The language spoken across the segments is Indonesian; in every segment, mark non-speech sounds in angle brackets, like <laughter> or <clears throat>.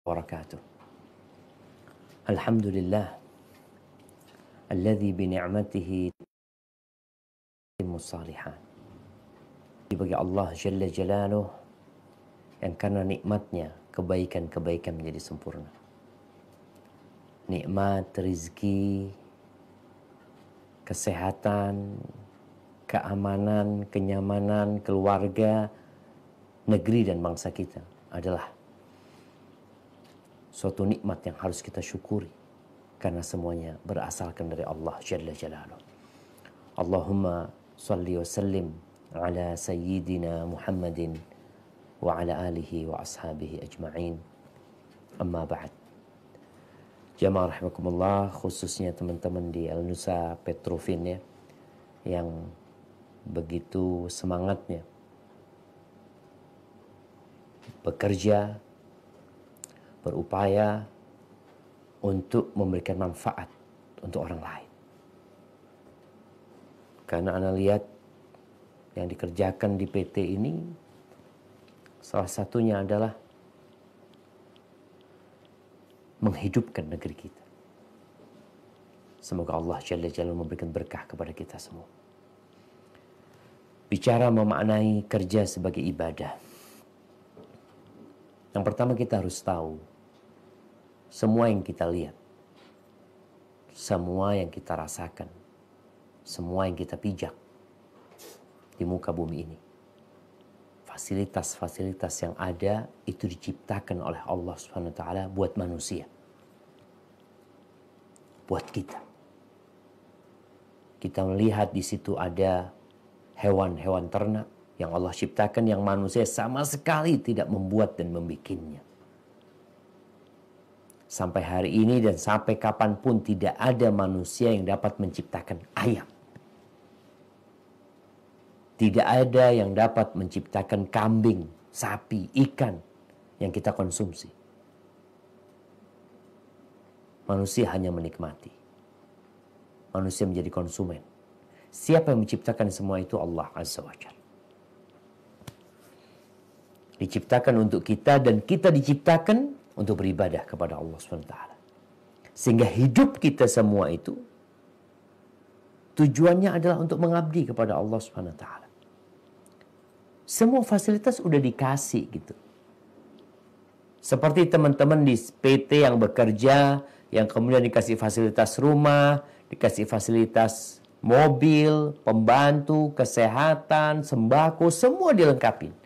وبركاته الحمد لله الذي بنعمته تتم الصالحات bagi Allah Jalla Jalaluh yang karena nikmatnya kebaikan-kebaikan menjadi sempurna nikmat rizki kesehatan keamanan kenyamanan keluarga negeri dan bangsa kita adalah suatu nikmat yang harus kita syukuri karena semuanya berasalkan dari Allah Jalla Jalaluh. Allahumma salli wa sallim ala sayyidina Muhammadin wa ala alihi wa ashabihi ajma'in. Amma ba'd. Jamaah rahimakumullah khususnya teman-teman di Al Nusa Petrofin ya yang begitu semangatnya bekerja berupaya untuk memberikan manfaat untuk orang lain. Karena Anda lihat yang dikerjakan di PT ini salah satunya adalah menghidupkan negeri kita. Semoga Allah Jalla Jalla memberikan berkah kepada kita semua. Bicara memaknai kerja sebagai ibadah. Yang pertama kita harus tahu semua yang kita lihat, semua yang kita rasakan, semua yang kita pijak di muka bumi ini. Fasilitas-fasilitas yang ada itu diciptakan oleh Allah SWT buat manusia. Buat kita. Kita melihat di situ ada hewan-hewan ternak yang Allah ciptakan yang manusia sama sekali tidak membuat dan membikinnya sampai hari ini dan sampai kapanpun tidak ada manusia yang dapat menciptakan ayam. Tidak ada yang dapat menciptakan kambing, sapi, ikan yang kita konsumsi. Manusia hanya menikmati. Manusia menjadi konsumen. Siapa yang menciptakan semua itu Allah Azza wa Jalla diciptakan untuk kita dan kita diciptakan untuk beribadah kepada Allah SWT. Sehingga hidup kita semua itu tujuannya adalah untuk mengabdi kepada Allah SWT. Semua fasilitas udah dikasih gitu. Seperti teman-teman di PT yang bekerja, yang kemudian dikasih fasilitas rumah, dikasih fasilitas mobil, pembantu, kesehatan, sembako, semua dilengkapi.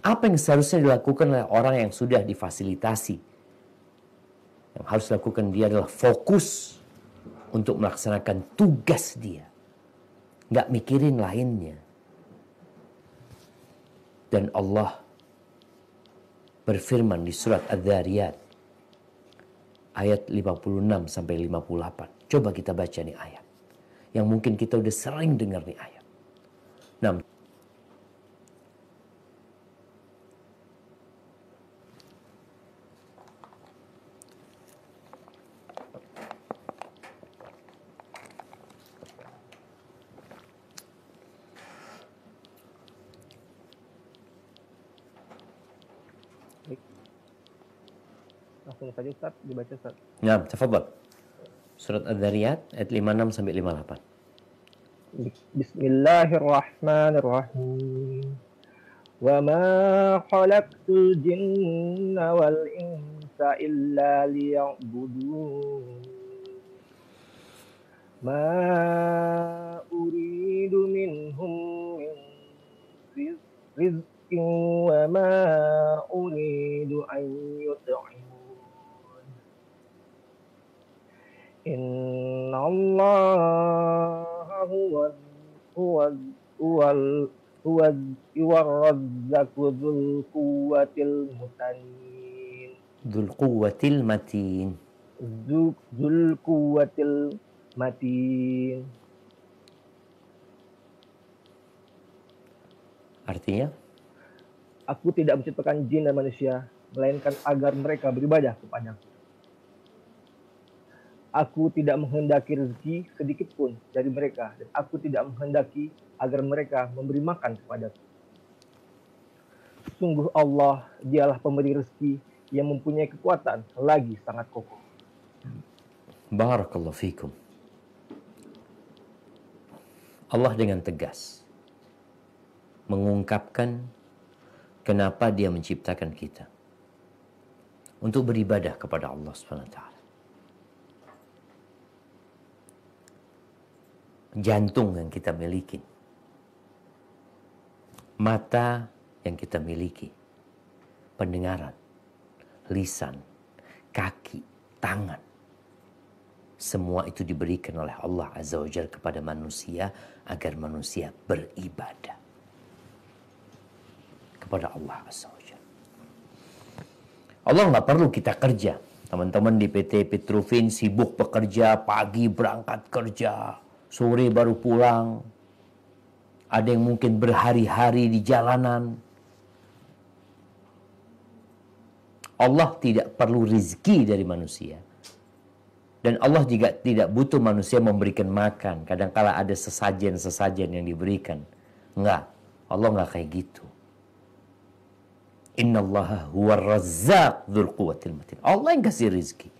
Apa yang seharusnya dilakukan oleh orang yang sudah difasilitasi? Yang harus dilakukan dia adalah fokus untuk melaksanakan tugas dia. Nggak mikirin lainnya. Dan Allah berfirman di surat Ad-Dhariyat ayat 56 sampai 58. Coba kita baca nih ayat. Yang mungkin kita udah sering dengar nih ayat. Nah, saja Ustaz, dibaca Ustaz. Ya, tafadhol. Surat Adz-Dzariyat ayat 56 sampai 58. Bismillahirrahmanirrahim. Wa ma khalaqtul jinna wal insa illa liya'budun. Ma uridu minhum min rizqin wa ma uridu an yut'im Inna Artinya? Aku tidak menciptakan jin dan manusia, melainkan agar mereka beribadah kepadaku. Aku tidak menghendaki rezeki sedikit pun dari mereka, dan aku tidak menghendaki agar mereka memberi makan kepadaku. Sungguh Allah, dialah pemberi rezeki yang mempunyai kekuatan lagi sangat kokoh. Barakallahu fikum. Allah dengan tegas mengungkapkan kenapa dia menciptakan kita untuk beribadah kepada Allah Subhanahu wa taala. jantung yang kita miliki, mata yang kita miliki, pendengaran, lisan, kaki, tangan. Semua itu diberikan oleh Allah Azza wa Jal kepada manusia agar manusia beribadah kepada Allah Azza wa Jal. Allah nggak perlu kita kerja. Teman-teman di PT Petrofin sibuk bekerja, pagi berangkat kerja, sore baru pulang. Ada yang mungkin berhari-hari di jalanan. Allah tidak perlu rizki dari manusia. Dan Allah juga tidak butuh manusia memberikan makan. Kadangkala ada sesajen-sesajen yang diberikan. Enggak. Allah enggak kayak gitu. Allah huwa razzaq dzul quwwatil matin. Allah yang kasih rizki.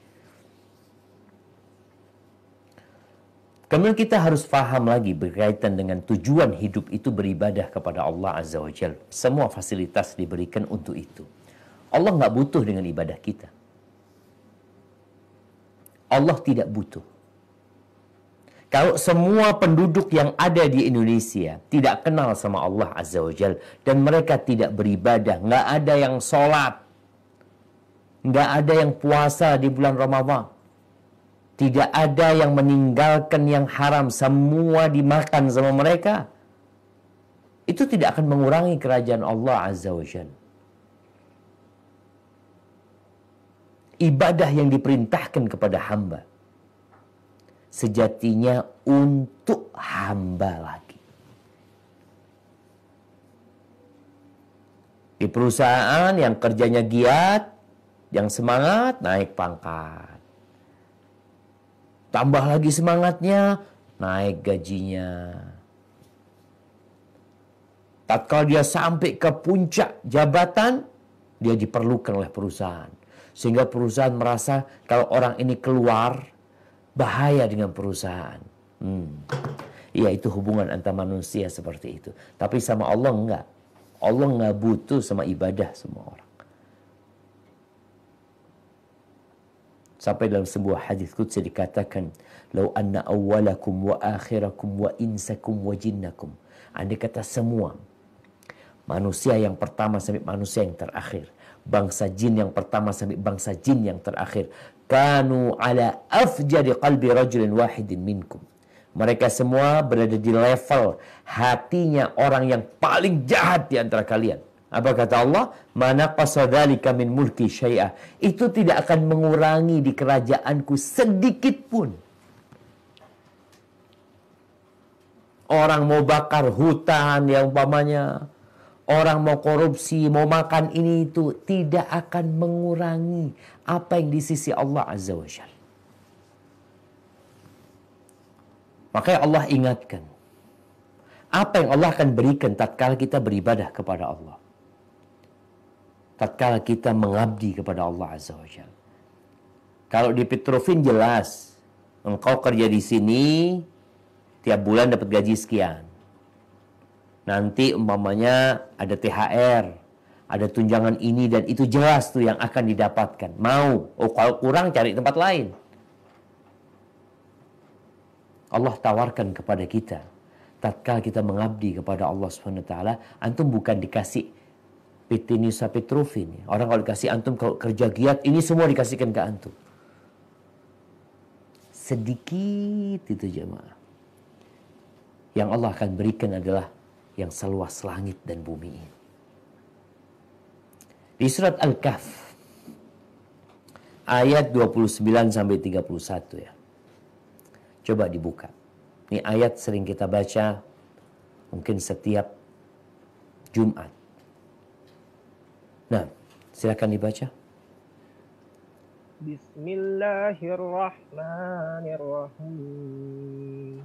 Kemudian kita harus faham lagi berkaitan dengan tujuan hidup itu beribadah kepada Allah Azza wa Jal. Semua fasilitas diberikan untuk itu. Allah nggak butuh dengan ibadah kita. Allah tidak butuh. Kalau semua penduduk yang ada di Indonesia tidak kenal sama Allah Azza wa Jal dan mereka tidak beribadah, nggak ada yang sholat, nggak ada yang puasa di bulan Ramadan, tidak ada yang meninggalkan yang haram, semua dimakan sama mereka. Itu tidak akan mengurangi kerajaan Allah Azza wa Jalla. Ibadah yang diperintahkan kepada hamba sejatinya untuk hamba lagi. Di perusahaan yang kerjanya giat, yang semangat naik pangkat. Tambah lagi semangatnya, naik gajinya. Tatkala dia sampai ke puncak jabatan, dia diperlukan oleh perusahaan. Sehingga perusahaan merasa kalau orang ini keluar, bahaya dengan perusahaan. Hmm. Ya itu hubungan antara manusia seperti itu. Tapi sama Allah enggak. Allah enggak butuh sama ibadah semua orang. Sampai dalam sebuah hadis Qudsi dikatakan, "Lau anna awwalakum wa akhirakum wa insakum wa jinnakum." Andai kata semua manusia yang pertama sampai manusia yang terakhir, bangsa jin yang pertama sampai bangsa jin yang terakhir, kanu ala afjari qalbi rajulin wahidin minkum. Mereka semua berada di level hatinya orang yang paling jahat di antara kalian. Apa kata Allah? Mana pasodali kamin mulki syai'ah. Itu tidak akan mengurangi di kerajaanku sedikit pun. Orang mau bakar hutan yang umpamanya. Orang mau korupsi, mau makan ini itu. Tidak akan mengurangi apa yang di sisi Allah Azza wa Jal. Makanya Allah ingatkan. Apa yang Allah akan berikan tatkala kita beribadah kepada Allah tatkala kita mengabdi kepada Allah Azza wa Jal. Kalau di Petrovin jelas, engkau kerja di sini tiap bulan dapat gaji sekian. Nanti umpamanya ada THR, ada tunjangan ini dan itu jelas tuh yang akan didapatkan. Mau, oh kalau kurang cari tempat lain. Allah tawarkan kepada kita tatkala kita mengabdi kepada Allah Subhanahu wa taala, antum bukan dikasih Pitinisa Petrofi nih. Orang kalau dikasih antum kalau kerja giat ini semua dikasihkan ke antum. Sedikit itu jemaah. Yang Allah akan berikan adalah yang seluas langit dan bumi ini. Di surat Al-Kahf ayat 29 sampai 31 ya. Coba dibuka. Ini ayat sering kita baca mungkin setiap Jumat Nah, silakan dibaca. Bismillahirrahmanirrahim.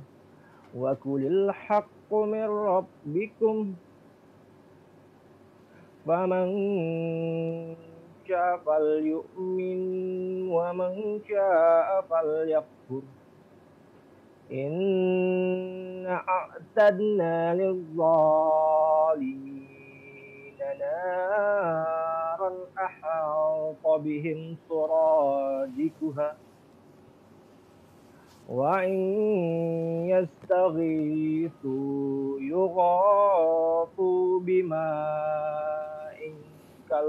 Wa kulil haqqu min rabbikum. Faman شاء Wa ومن شاء فليكفر إن أعتدنا للظالمين naran ahata bihim suradikuha wa in yastaghithu yughafu bima in kal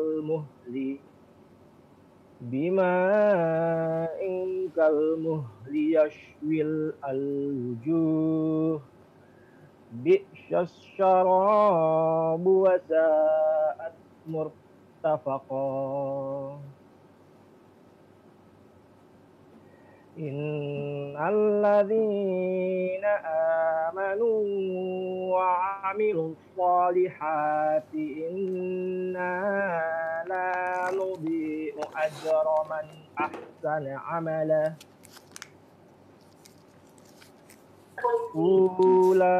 بئس الشراب وساءت مرتفقا إن الذين آمنوا وعملوا الصالحات إنا لا نضيء أجر من أحسن عمله Ula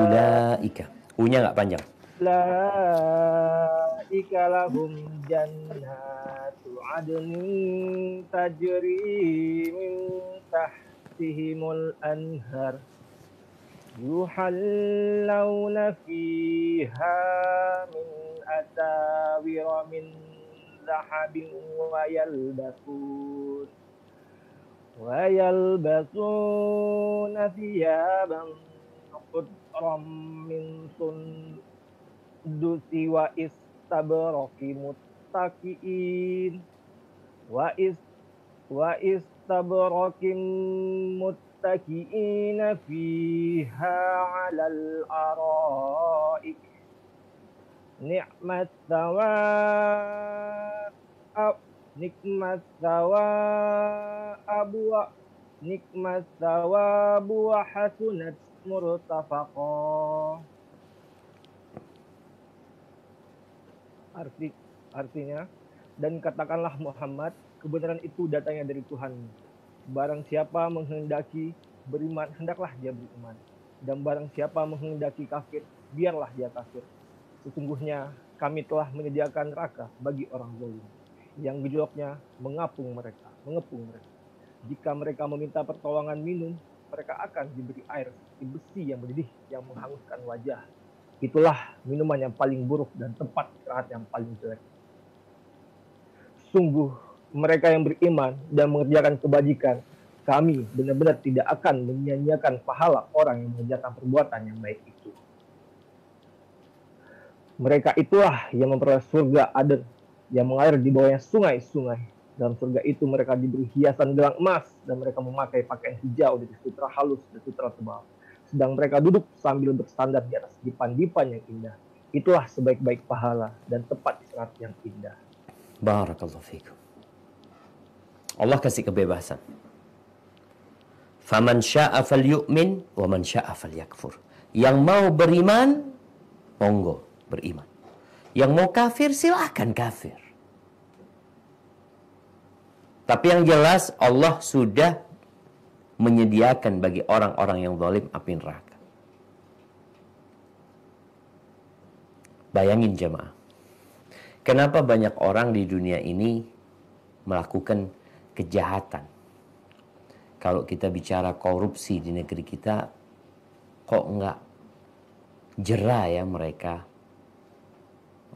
Ula Ika Unya nggak panjang. Ika lahum jannatu adni tajri min tahtihimul anhar. Yuhallawna fiha min atawira min zahabin wa yalbasun ويلبسون ثيابا خضرا من سندس واستبرق متكئين وإست واستبرق متكئين فيها على الارائك نعم الثواب nikmat thawabu wa nikmat thawabu wa hasunat murtafaqo arti artinya dan katakanlah Muhammad kebenaran itu datangnya dari Tuhan barang siapa menghendaki beriman hendaklah dia beriman dan barang siapa menghendaki kafir biarlah dia kafir sesungguhnya kami telah menyediakan neraka bagi orang zalim yang gejolaknya mengapung mereka, mengepung mereka. Jika mereka meminta pertolongan minum, mereka akan diberi air di besi yang mendidih yang menghanguskan wajah. Itulah minuman yang paling buruk dan tempat istirahat yang paling jelek. Sungguh, mereka yang beriman dan mengerjakan kebajikan, kami benar-benar tidak akan menyanyiakan pahala orang yang mengerjakan perbuatan yang baik itu mereka itulah yang memperoleh surga Aden yang mengalir di bawahnya sungai-sungai. Dalam surga itu mereka diberi hiasan gelang emas dan mereka memakai pakaian hijau dari sutra halus dan sutra tebal. Sedang mereka duduk sambil bersandar di atas dipan-dipan yang indah. Itulah sebaik-baik pahala dan tepat istirahat yang indah. Barakallahu fikum. Allah kasih kebebasan. Faman sya'a fal yu'min wa man sya'a fal yakfur. Yang mau beriman, monggo beriman. Yang mau kafir silahkan kafir. Tapi yang jelas Allah sudah menyediakan bagi orang-orang yang zalim api neraka. Bayangin jemaah. Kenapa banyak orang di dunia ini melakukan kejahatan? Kalau kita bicara korupsi di negeri kita, kok nggak jerah ya mereka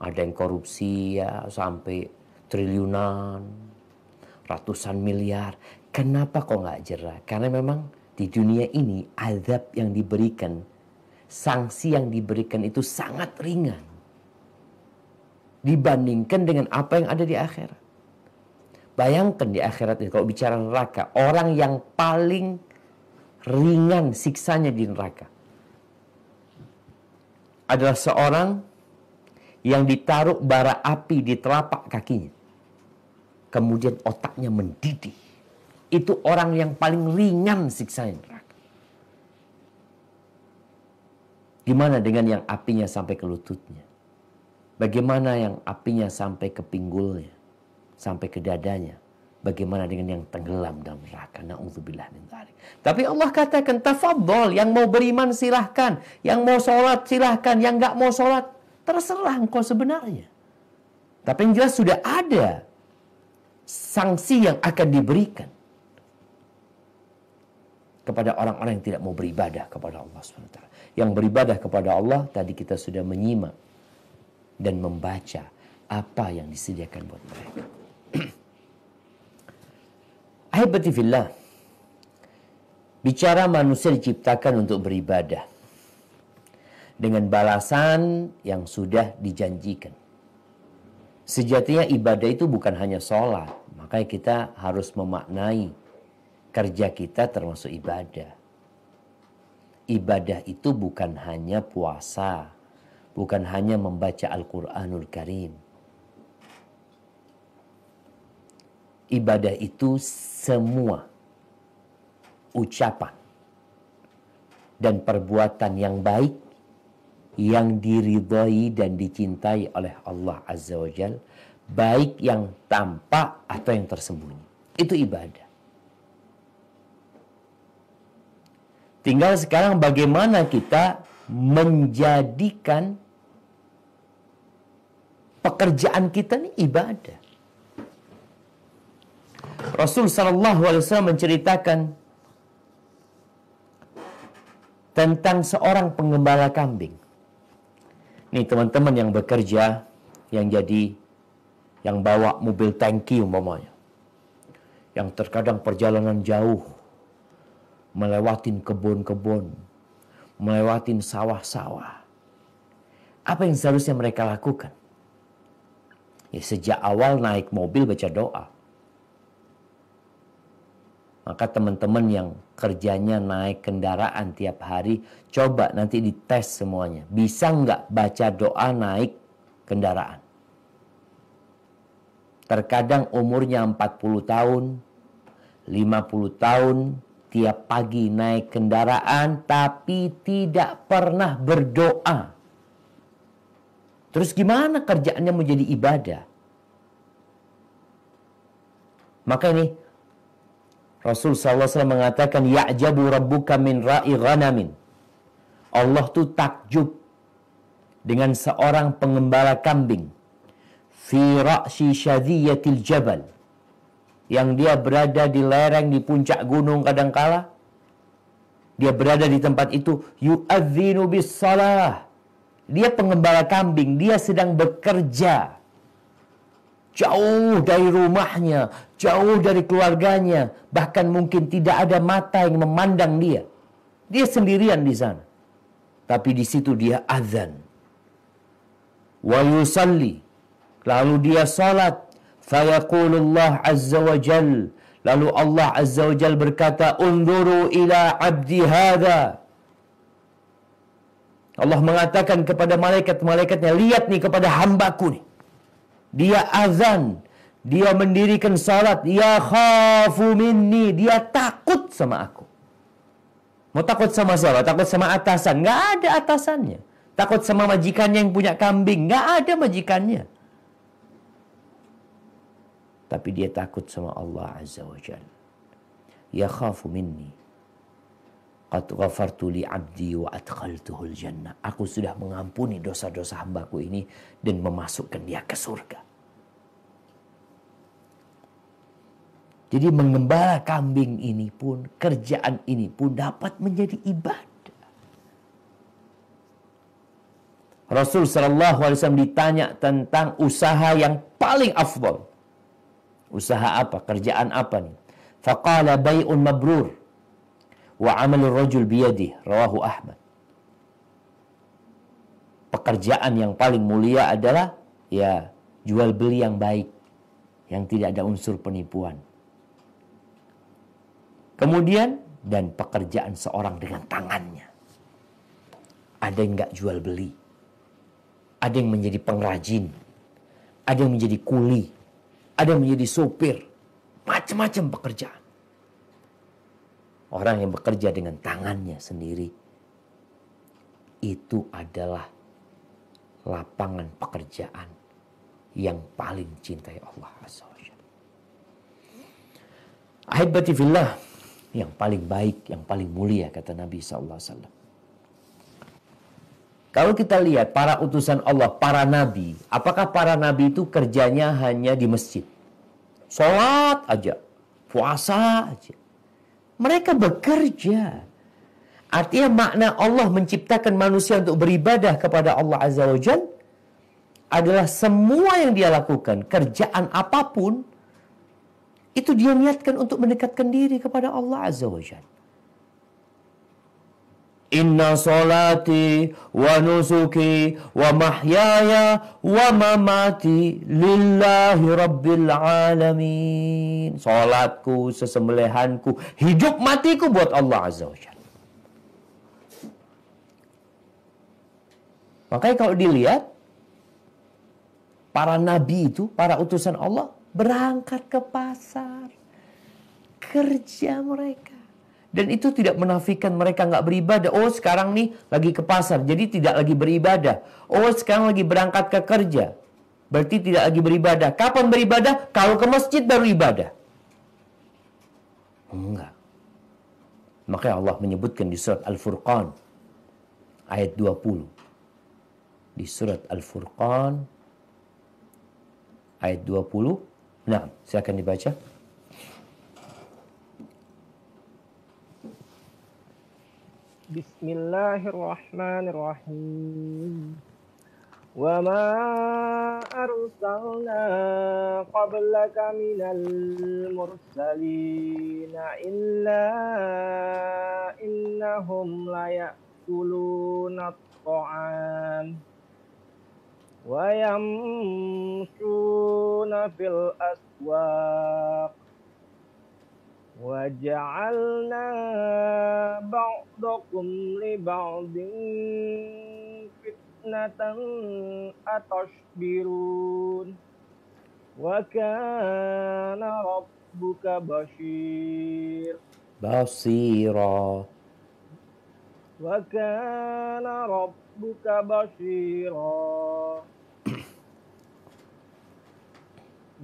ada yang korupsi ya sampai triliunan, ratusan miliar. Kenapa kok nggak jerah? Karena memang di dunia ini azab yang diberikan, sanksi yang diberikan itu sangat ringan dibandingkan dengan apa yang ada di akhirat. Bayangkan di akhirat itu kalau bicara neraka, orang yang paling ringan siksanya di neraka adalah seorang yang ditaruh bara api di telapak kakinya. Kemudian otaknya mendidih. Itu orang yang paling ringan siksa neraka. Gimana dengan yang apinya sampai ke lututnya? Bagaimana yang apinya sampai ke pinggulnya? Sampai ke dadanya? Bagaimana dengan yang tenggelam dalam neraka? Na'udzubillah min dhalik. Tapi Allah katakan, tafadol, Yang mau beriman silahkan. Yang mau sholat silahkan. Yang gak mau sholat terserah engkau sebenarnya. Tapi yang jelas sudah ada sanksi yang akan diberikan kepada orang-orang yang tidak mau beribadah kepada Allah SWT. Yang beribadah kepada Allah tadi kita sudah menyimak dan membaca apa yang disediakan buat mereka. Ayat <clears throat> fillah. Bicara manusia diciptakan untuk beribadah dengan balasan yang sudah dijanjikan. Sejatinya ibadah itu bukan hanya sholat, makanya kita harus memaknai kerja kita termasuk ibadah. Ibadah itu bukan hanya puasa, bukan hanya membaca Al-Quranul Karim. Ibadah itu semua ucapan dan perbuatan yang baik yang diridhoi dan dicintai oleh Allah Azza wa Jal, baik yang tampak atau yang tersembunyi. Itu ibadah. Tinggal sekarang bagaimana kita menjadikan pekerjaan kita ini ibadah. Rasul Shallallahu Alaihi Wasallam menceritakan tentang seorang pengembala kambing. Ini teman-teman yang bekerja, yang jadi, yang bawa mobil tanki umpamanya. Yang terkadang perjalanan jauh, melewatin kebun-kebun, melewatin sawah-sawah. Apa yang seharusnya mereka lakukan? Ya, sejak awal naik mobil baca doa. Maka teman-teman yang kerjanya naik kendaraan tiap hari, coba nanti dites semuanya. Bisa nggak baca doa naik kendaraan? Terkadang umurnya 40 tahun, 50 tahun, tiap pagi naik kendaraan tapi tidak pernah berdoa. Terus gimana kerjaannya menjadi ibadah? Maka ini Rasul SAW mengatakan ya'jabu rabbuka min ra'i ghanamin. Allah tuh takjub dengan seorang pengembala kambing fi ra'si syadhiyatil jabal yang dia berada di lereng di puncak gunung kadangkala dia berada di tempat itu yu'adzinu bis salah dia pengembala kambing dia sedang bekerja jauh dari rumahnya, jauh dari keluarganya, bahkan mungkin tidak ada mata yang memandang dia. Dia sendirian di sana. Tapi di situ dia azan. Wa yusalli. Lalu dia salat. Fayaqulullah azza wa jal. Lalu Allah azza wa jal berkata, Unduru ila abdi hadha. Allah mengatakan kepada malaikat-malaikatnya, lihat nih kepada hambaku nih. Dia azan. Dia mendirikan salat. Ya khafu minni. Dia takut sama aku. Mau takut sama siapa? Takut sama atasan. Nggak ada atasannya. Takut sama majikannya yang punya kambing. Nggak ada majikannya. Tapi dia takut sama Allah Azza wa Jal. Ya khafu minni. Qad ghafartu li abdi wa adkhaltuhul jannah. Aku sudah mengampuni dosa-dosa hambaku ini dan memasukkan dia ke surga. Jadi mengembala kambing ini pun, kerjaan ini pun dapat menjadi ibadah. Rasul Shallallahu Alaihi Wasallam ditanya tentang usaha yang paling afdol. Usaha apa? Kerjaan apa nih? Faqala bay'un mabrur wa amalur rajul biyadih rawahu Ahmad. Pekerjaan yang paling mulia adalah ya jual beli yang baik yang tidak ada unsur penipuan. Kemudian dan pekerjaan seorang dengan tangannya. Ada yang nggak jual beli. Ada yang menjadi pengrajin. Ada yang menjadi kuli. Ada yang menjadi sopir. Macam-macam pekerjaan. Orang yang bekerja dengan tangannya sendiri itu adalah lapangan pekerjaan yang paling cintai Allah Azza Ahibatifillah yang paling baik, yang paling mulia kata Nabi saw. Kalau kita lihat para utusan Allah, para nabi, apakah para nabi itu kerjanya hanya di masjid? Sholat aja, puasa aja. Mereka bekerja. Artinya makna Allah menciptakan manusia untuk beribadah kepada Allah Azza wa Jal adalah semua yang dia lakukan, kerjaan apapun, itu dia niatkan untuk mendekatkan diri kepada Allah Azza wa Jalla. Inna salati wa nusuki wa mahyaya wa mamati lillahi rabbil alamin. Salatku, sesembelihanku, hidup matiku buat Allah Azza wa Makanya kalau dilihat para nabi itu, para utusan Allah berangkat ke pasar, kerja mereka. Dan itu tidak menafikan mereka nggak beribadah. Oh sekarang nih lagi ke pasar, jadi tidak lagi beribadah. Oh sekarang lagi berangkat ke kerja, berarti tidak lagi beribadah. Kapan beribadah? Kalau ke masjid baru ibadah. Enggak. Makanya Allah menyebutkan di surat Al-Furqan ayat 20. Di surat Al-Furqan ayat 20 Nah, saya akan dibaca. Bismillahirrahmanirrahim. Wa ma arsalna qablaka minal mursalina illa innahum layakuluna taam ويمشون في الأسواق وجعلنا بعضكم لبعض فتنة أتصبرون وكان ربك بشير بصيرا وكان ربك بشيرا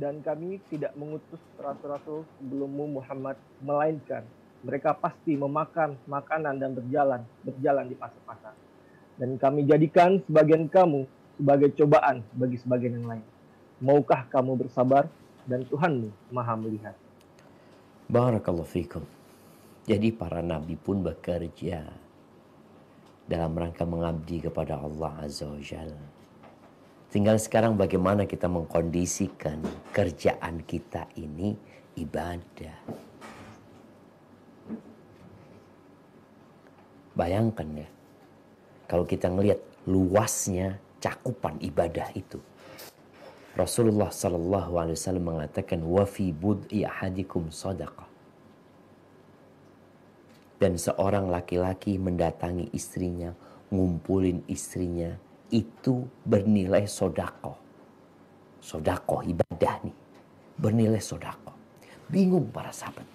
dan kami tidak mengutus rasul-rasul sebelummu Muhammad melainkan mereka pasti memakan makanan dan berjalan berjalan di pasar-pasar dan kami jadikan sebagian kamu sebagai cobaan bagi sebagian yang lain maukah kamu bersabar dan Tuhanmu maha melihat Barakallahu fikum jadi para nabi pun bekerja dalam rangka mengabdi kepada Allah Azza wa Jalla Tinggal sekarang bagaimana kita mengkondisikan kerjaan kita ini ibadah. Bayangkan ya, kalau kita ngelihat luasnya cakupan ibadah itu. Rasulullah Shallallahu Alaihi Wasallam mengatakan wafi bud'i ahadikum sadaqah. Dan seorang laki-laki mendatangi istrinya, ngumpulin istrinya, itu bernilai sodako. Sodako, ibadah nih. Bernilai sodako. Bingung para sahabat.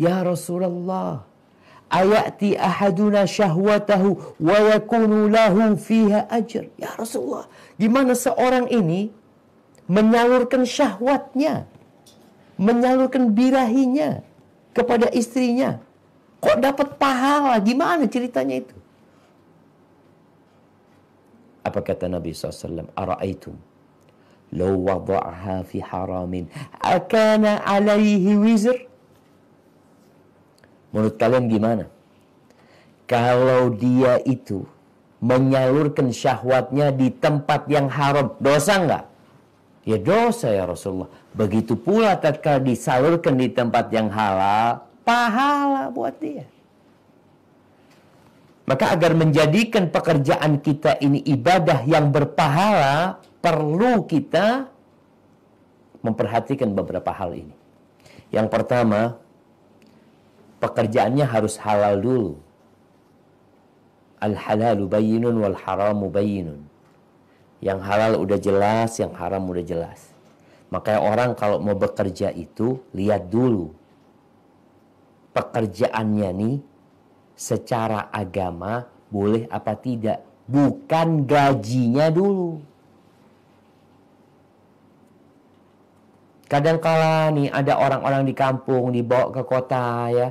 Ya Rasulullah, ayati ahaduna syahwatahu wa yakunu lahu fiha ajr. Ya Rasulullah, gimana seorang ini menyalurkan syahwatnya, menyalurkan birahinya kepada istrinya. Kok dapat pahala? Gimana ceritanya itu? Apa kata Nabi SAW? Ara'aitum. Lau wada'aha fi haramin. Akana alaihi wizr. Menurut kalian gimana? Kalau dia itu menyalurkan syahwatnya di tempat yang haram, dosa nggak? Ya dosa ya Rasulullah. Begitu pula tatkala disalurkan di tempat yang halal, pahala buat dia. Maka agar menjadikan pekerjaan kita ini ibadah yang berpahala, perlu kita memperhatikan beberapa hal ini. Yang pertama, pekerjaannya harus halal dulu. Al-halalu bayinun wal haramu bayinun. Yang halal udah jelas, yang haram udah jelas. Makanya orang kalau mau bekerja itu lihat dulu pekerjaannya nih secara agama boleh apa tidak. Bukan gajinya dulu. Kadangkala nih ada orang-orang di kampung dibawa ke kota ya.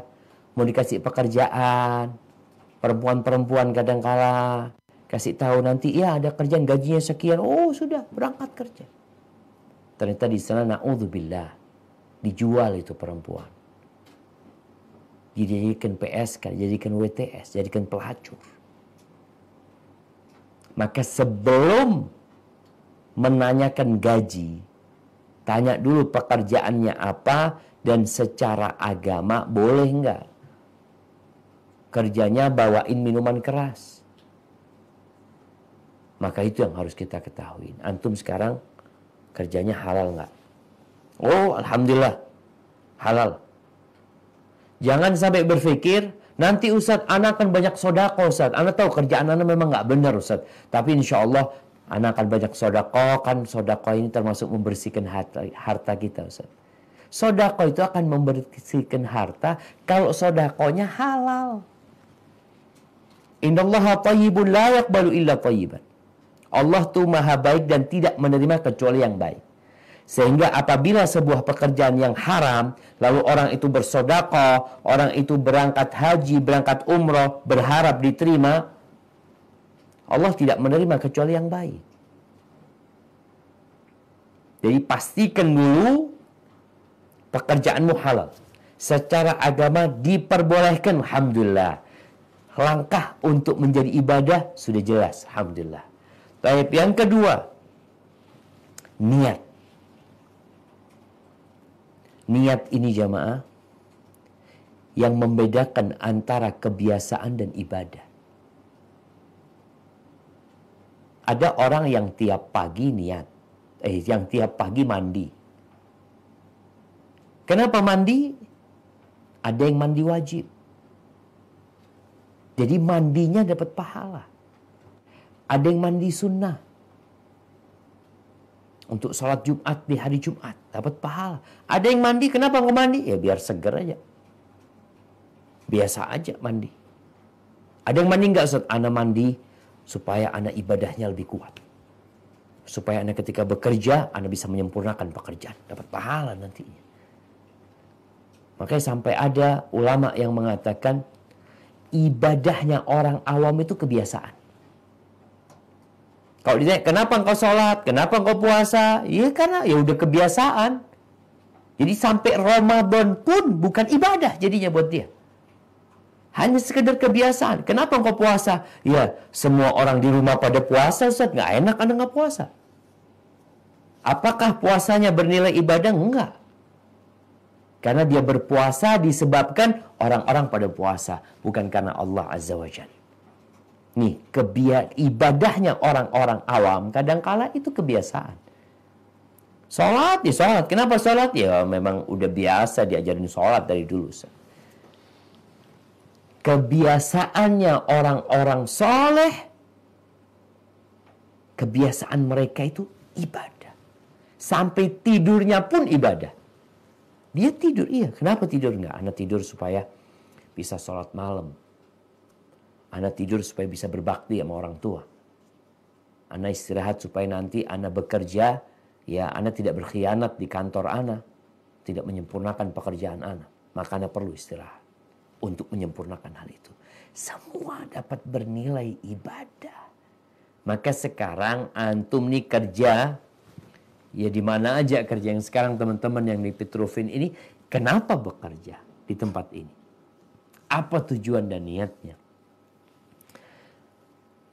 Mau dikasih pekerjaan. Perempuan-perempuan kadangkala kasih tahu nanti ya ada kerjaan gajinya sekian. Oh sudah berangkat kerja. Ternyata di sana na'udzubillah. Dijual itu perempuan dijadikan PSK, kan, dijadikan WTS, jadikan pelacur. Maka sebelum menanyakan gaji, tanya dulu pekerjaannya apa dan secara agama boleh enggak? Kerjanya bawain minuman keras. Maka itu yang harus kita ketahui. Antum sekarang kerjanya halal enggak? Oh, alhamdulillah halal. Jangan sampai berpikir nanti Ustadz anak akan banyak sodako Ustadz. Anak tahu kerjaan anak memang nggak benar Ustadz. Tapi insya Allah anak akan banyak sodako. Kan sodako ini termasuk membersihkan harta, harta kita Ustadz. Sodako itu akan membersihkan harta kalau sodakonya halal. Innallaha tayyibun la yaqbalu illa tayyiban. Allah tuh maha baik dan tidak menerima kecuali yang baik. Sehingga apabila sebuah pekerjaan yang haram, lalu orang itu bersodako orang itu berangkat haji, berangkat umroh, berharap diterima, Allah tidak menerima kecuali yang baik. Jadi pastikan dulu pekerjaanmu halal. Secara agama diperbolehkan, Alhamdulillah. Langkah untuk menjadi ibadah sudah jelas, Alhamdulillah. Tapi yang kedua, niat Niat ini jamaah yang membedakan antara kebiasaan dan ibadah. Ada orang yang tiap pagi niat, eh yang tiap pagi mandi. Kenapa mandi? Ada yang mandi wajib. Jadi mandinya dapat pahala. Ada yang mandi sunnah. Untuk sholat Jumat di hari Jumat dapat pahala. Ada yang mandi, kenapa mau mandi? Ya biar seger aja. Biasa aja mandi. Ada yang mandi nggak Ustaz? Anak mandi supaya anak ibadahnya lebih kuat. Supaya anak ketika bekerja, anak bisa menyempurnakan pekerjaan. Dapat pahala nantinya. Makanya sampai ada ulama yang mengatakan ibadahnya orang awam itu kebiasaan. Kalau ditanya, kenapa engkau sholat? Kenapa engkau puasa? Iya karena ya udah kebiasaan. Jadi sampai Ramadan pun bukan ibadah jadinya buat dia. Hanya sekedar kebiasaan. Kenapa engkau puasa? Ya, semua orang di rumah pada puasa, Ustaz. Nggak enak Anda nggak puasa. Apakah puasanya bernilai ibadah? Enggak. Karena dia berpuasa disebabkan orang-orang pada puasa. Bukan karena Allah Azza wa Nih, kebia ibadahnya orang-orang awam kadangkala itu kebiasaan. Sholat, ya sholat. Kenapa sholat? Ya memang udah biasa diajarin sholat dari dulu. Kebiasaannya orang-orang soleh, kebiasaan mereka itu ibadah. Sampai tidurnya pun ibadah. Dia tidur, iya. Kenapa tidur? Enggak, anak tidur supaya bisa sholat malam anda tidur supaya bisa berbakti sama orang tua. Anda istirahat supaya nanti Anda bekerja, ya Anda tidak berkhianat di kantor Anda. Tidak menyempurnakan pekerjaan Anda. Maka Anda perlu istirahat untuk menyempurnakan hal itu. Semua dapat bernilai ibadah. Maka sekarang antum nih kerja, ya di mana aja kerja yang sekarang teman-teman yang di Petrofin ini, kenapa bekerja di tempat ini? Apa tujuan dan niatnya?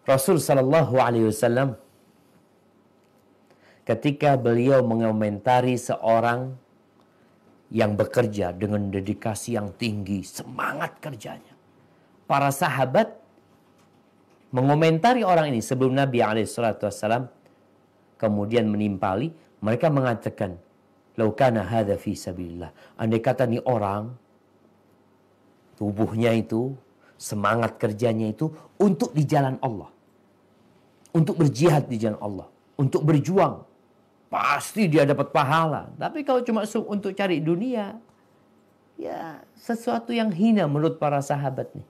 Rasul Shallallahu Alaihi Wasallam ketika beliau mengomentari seorang yang bekerja dengan dedikasi yang tinggi, semangat kerjanya. Para sahabat mengomentari orang ini sebelum Nabi Wasallam kemudian menimpali, mereka mengatakan, "Laukana hadha fi sabillah. Andai kata ini orang tubuhnya itu, semangat kerjanya itu untuk di jalan Allah untuk berjihad di jalan Allah, untuk berjuang. Pasti dia dapat pahala. Tapi kalau cuma untuk cari dunia, ya sesuatu yang hina menurut para sahabat nih.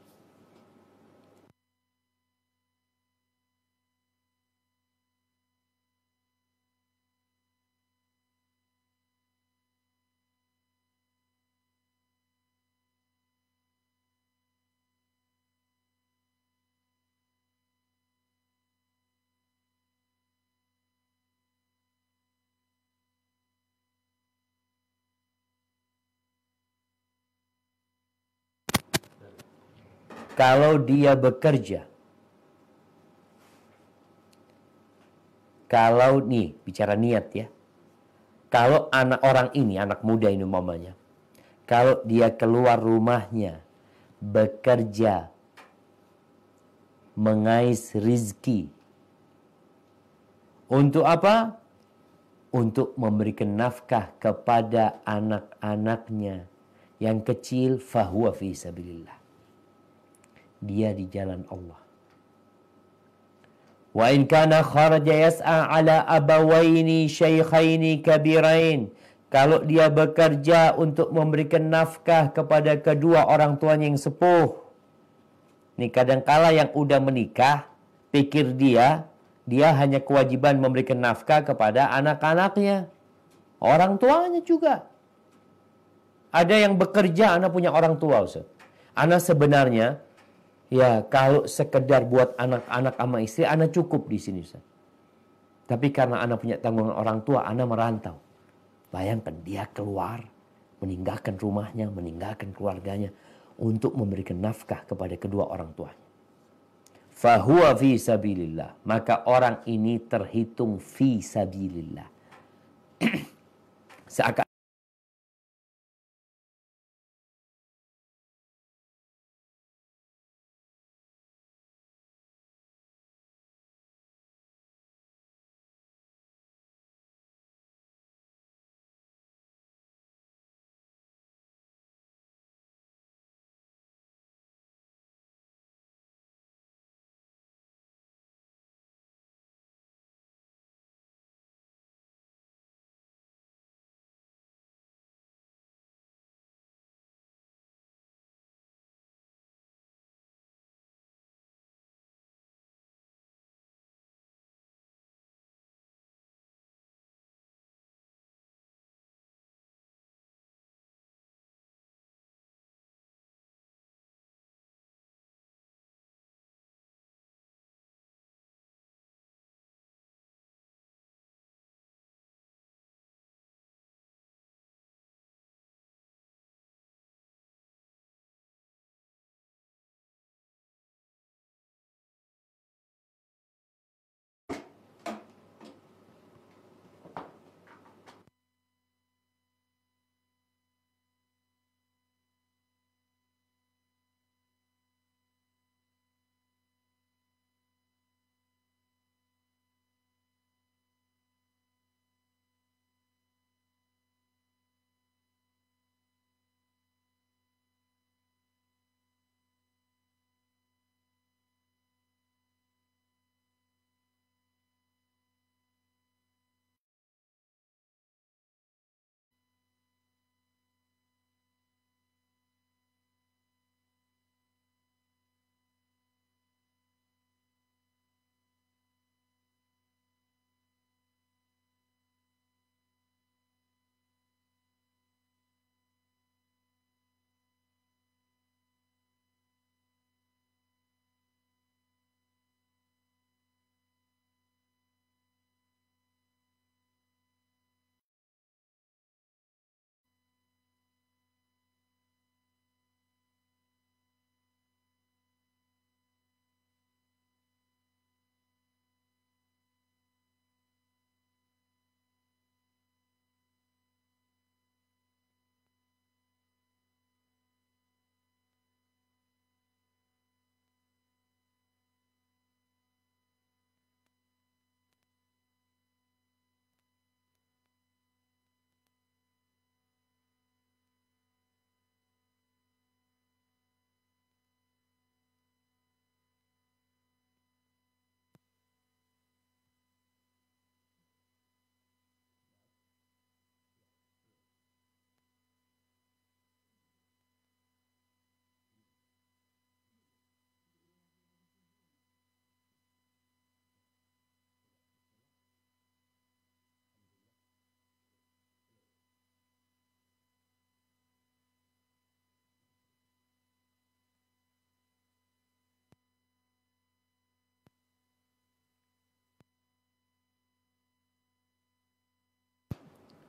kalau dia bekerja. Kalau nih bicara niat ya. Kalau anak orang ini, anak muda ini mamanya. Kalau dia keluar rumahnya, bekerja, mengais rizki. Untuk apa? Untuk memberikan nafkah kepada anak-anaknya yang kecil fahuwa fi sabilillah dia di jalan Allah. Wa in kana kharaja yas'a ala abawaini syaikhaini kabirain. Kalau dia bekerja untuk memberikan nafkah kepada kedua orang tuanya yang sepuh. Ini kadangkala yang udah menikah, pikir dia, dia hanya kewajiban memberikan nafkah kepada anak-anaknya. Orang tuanya juga. Ada yang bekerja, anak punya orang tua. Ustaz. Anak sebenarnya Ya, kalau sekedar buat anak-anak sama istri, anak cukup di sini. Ustaz. Tapi karena anak punya tanggungan orang tua, anak merantau. Bayangkan dia keluar, meninggalkan rumahnya, meninggalkan keluarganya untuk memberikan nafkah kepada kedua orang tuanya. Fahuwa fi sabilillah. Maka orang ini terhitung fi sabilillah. <clears throat> Seakan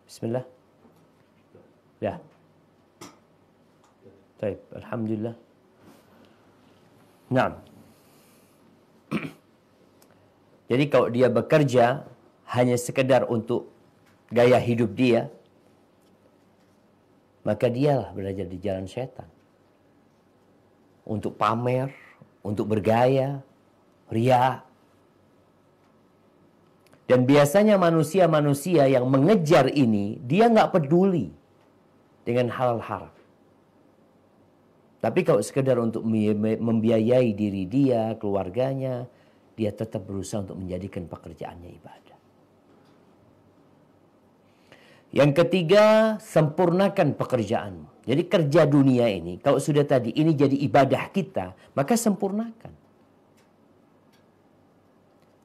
Bismillah. Ya. Baik, alhamdulillah. Naam. <clears throat> Jadi kalau dia bekerja hanya sekedar untuk gaya hidup dia, maka dialah belajar di jalan setan. Untuk pamer, untuk bergaya, ria, dan biasanya manusia-manusia yang mengejar ini, dia nggak peduli dengan halal haram. Tapi kalau sekedar untuk membiayai diri dia, keluarganya, dia tetap berusaha untuk menjadikan pekerjaannya ibadah. Yang ketiga, sempurnakan pekerjaanmu. Jadi kerja dunia ini, kalau sudah tadi ini jadi ibadah kita, maka sempurnakan.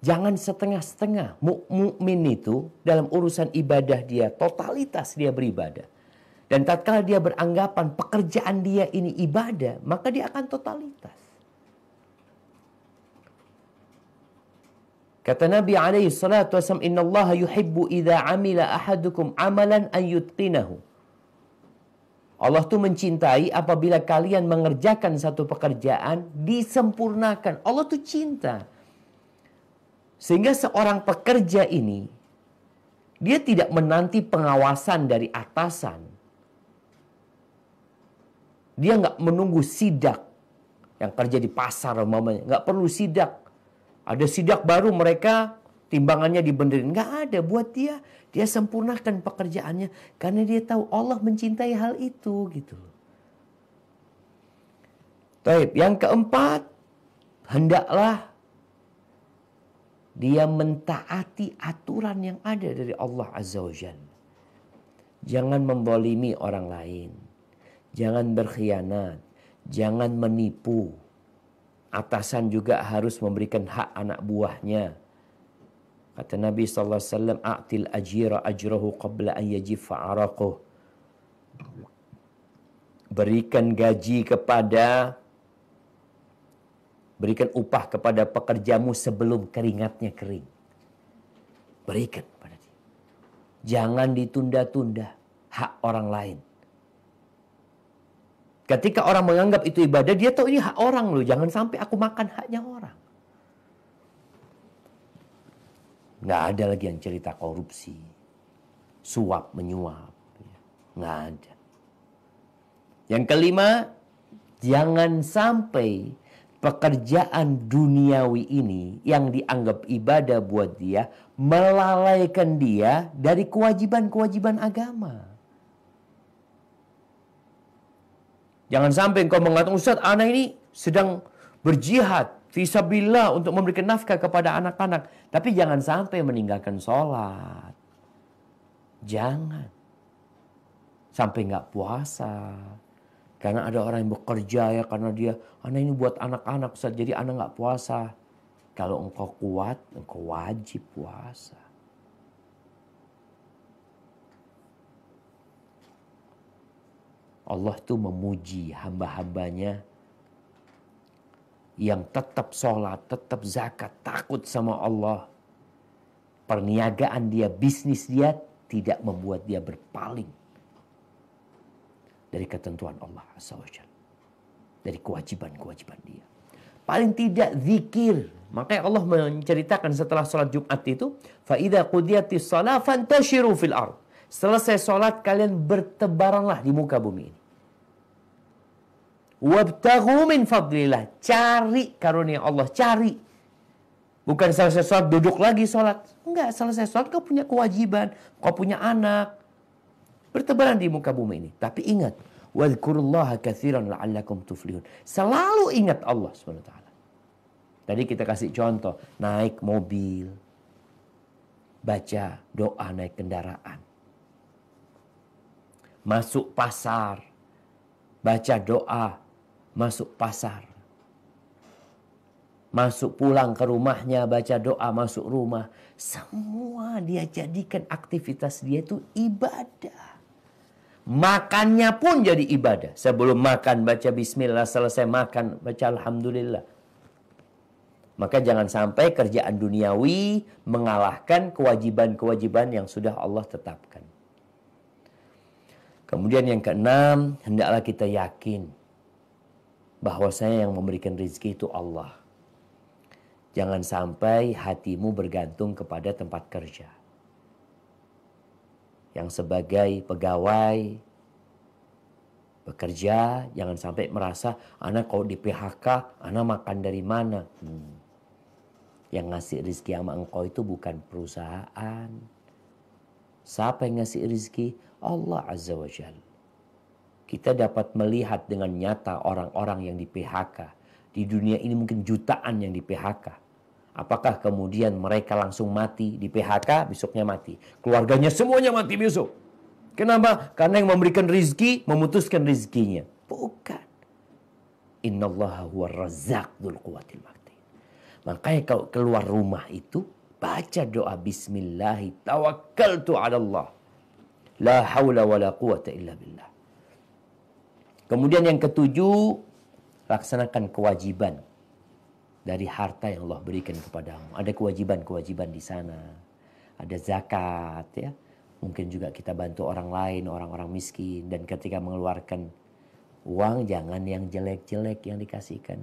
Jangan setengah-setengah. Mukmin itu dalam urusan ibadah dia, totalitas dia beribadah. Dan tatkala dia beranggapan pekerjaan dia ini ibadah, maka dia akan totalitas. Kata Nabi alaihi salatu wasallam, "Inna Allah yuhibbu idza amila ahadukum amalan an yutqinahu." Allah tuh mencintai apabila kalian mengerjakan satu pekerjaan disempurnakan. Allah tuh cinta. Sehingga seorang pekerja ini dia tidak menanti pengawasan dari atasan. Dia nggak menunggu sidak yang kerja di pasar mamanya nggak perlu sidak. Ada sidak baru mereka timbangannya dibenerin nggak ada buat dia dia sempurnakan pekerjaannya karena dia tahu Allah mencintai hal itu gitu Baik, Yang keempat, hendaklah dia mentaati aturan yang ada dari Allah Azza wa Jal. Jangan membolimi orang lain. Jangan berkhianat. Jangan menipu. Atasan juga harus memberikan hak anak buahnya. Kata Nabi SAW, A'til ajira ajrahu qabla an yajifa araquh. Berikan gaji kepada Berikan upah kepada pekerjamu sebelum keringatnya kering. Berikan pada dia. Jangan ditunda-tunda hak orang lain. Ketika orang menganggap itu ibadah, dia tahu ini hak orang loh. Jangan sampai aku makan haknya orang. Nggak ada lagi yang cerita korupsi. Suap menyuap. Nggak ada. Yang kelima, jangan sampai pekerjaan duniawi ini yang dianggap ibadah buat dia melalaikan dia dari kewajiban-kewajiban agama. Jangan sampai engkau mengatakan, Ustaz anak ini sedang berjihad. Fisabillah untuk memberikan nafkah kepada anak-anak. Tapi jangan sampai meninggalkan sholat. Jangan. Sampai nggak puasa karena ada orang yang bekerja ya karena dia, anak ini buat anak-anak Ustaz, jadi anak nggak puasa. Kalau engkau kuat, engkau wajib puasa. Allah tuh memuji hamba-hambanya yang tetap sholat, tetap zakat, takut sama Allah. Perniagaan dia, bisnis dia tidak membuat dia berpaling dari ketentuan Allah Azza Dari kewajiban-kewajiban dia. Paling tidak zikir. Makanya Allah menceritakan setelah sholat Jumat itu. Fa'idha qudiyati sholat fantashiru fil Selesai sholat kalian bertebaranlah di muka bumi ini. Wabtahu min fadlillah. Cari karunia Allah. Cari Bukan selesai sholat duduk lagi sholat. Enggak, selesai sholat kau punya kewajiban. Kau punya anak, bertebaran di muka bumi ini. Tapi ingat, wadkurullaha katsiran la'allakum tuflihun. Selalu ingat Allah SWT. Tadi kita kasih contoh, naik mobil, baca doa naik kendaraan. Masuk pasar, baca doa masuk pasar. Masuk pulang ke rumahnya, baca doa masuk rumah. Semua dia jadikan aktivitas dia itu ibadah. Makannya pun jadi ibadah. Sebelum makan baca bismillah, selesai makan baca alhamdulillah. Maka jangan sampai kerjaan duniawi mengalahkan kewajiban-kewajiban yang sudah Allah tetapkan. Kemudian yang keenam, hendaklah kita yakin bahwa saya yang memberikan rezeki itu Allah. Jangan sampai hatimu bergantung kepada tempat kerja yang sebagai pegawai bekerja jangan sampai merasa anak kau di PHK anak makan dari mana hmm. yang ngasih rizki sama engkau itu bukan perusahaan siapa yang ngasih rizki Allah azza wajal kita dapat melihat dengan nyata orang-orang yang di PHK di dunia ini mungkin jutaan yang di PHK Apakah kemudian mereka langsung mati di PHK, besoknya mati. Keluarganya semuanya mati besok. Kenapa? Karena yang memberikan rizki memutuskan rizkinya. Bukan. Inna Allah huwa razak dul kuatil makti. Makanya kalau keluar rumah itu, baca doa Bismillahi tawakkaltu ala Allah. La hawla wa la quwata illa billah. Kemudian yang ketujuh, laksanakan kewajiban dari harta yang Allah berikan kepadamu. Ada kewajiban-kewajiban di sana. Ada zakat ya. Mungkin juga kita bantu orang lain, orang-orang miskin dan ketika mengeluarkan uang jangan yang jelek-jelek yang dikasihkan.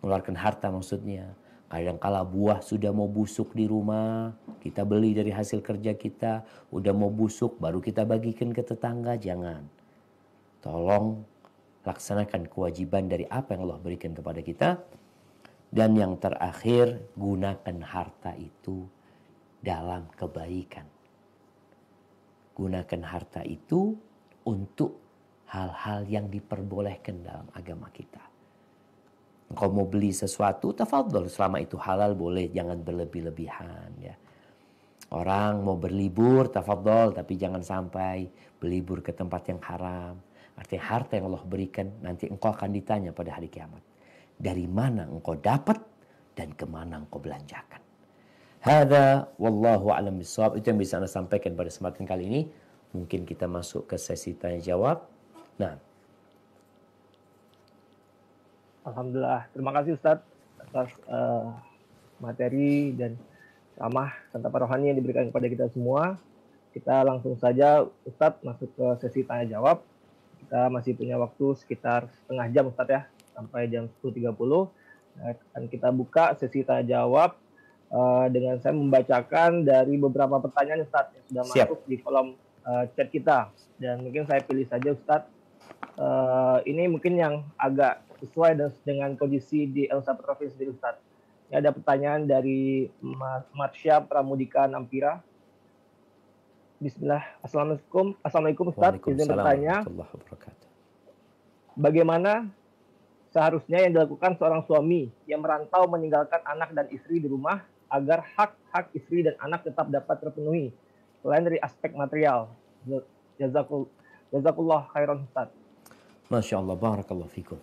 Mengeluarkan harta maksudnya. Kadang kala buah sudah mau busuk di rumah, kita beli dari hasil kerja kita, udah mau busuk baru kita bagikan ke tetangga, jangan. Tolong laksanakan kewajiban dari apa yang Allah berikan kepada kita dan yang terakhir, gunakan harta itu dalam kebaikan. Gunakan harta itu untuk hal-hal yang diperbolehkan dalam agama kita. Engkau mau beli sesuatu, tafadol. selama itu halal boleh, jangan berlebih-lebihan ya. Orang mau berlibur, tafadol. tapi jangan sampai berlibur ke tempat yang haram. Artinya harta yang Allah berikan nanti engkau akan ditanya pada hari kiamat dari mana engkau dapat dan kemana engkau belanjakan. Hada wallahu alam bisawab. Itu yang bisa Anda sampaikan pada kesempatan kali ini. Mungkin kita masuk ke sesi tanya jawab. Nah. Alhamdulillah. Terima kasih Ustaz atas uh, materi dan ramah serta rohani yang diberikan kepada kita semua. Kita langsung saja Ustadz masuk ke sesi tanya jawab. Kita masih punya waktu sekitar setengah jam Ustadz ya sampai jam 10.30 nah, akan kita buka sesi tanya jawab uh, dengan saya membacakan dari beberapa pertanyaan Ustaz yang sudah Siap. masuk di kolom uh, chat kita dan mungkin saya pilih saja Ustaz uh, eh, ini mungkin yang agak sesuai dengan kondisi di Elsa Salvador sendiri Ustaz. Ini ada pertanyaan dari Mas Marsya Pramudika Nampira. Bismillah. Assalamualaikum. Assalamualaikum Ustaz. Izin bertanya. Bagaimana seharusnya yang dilakukan seorang suami yang merantau meninggalkan anak dan istri di rumah agar hak-hak istri dan anak tetap dapat terpenuhi selain dari aspek material. Jazakul, jazakullah khairan Ustaz. Masya Allah, barakallah fikum.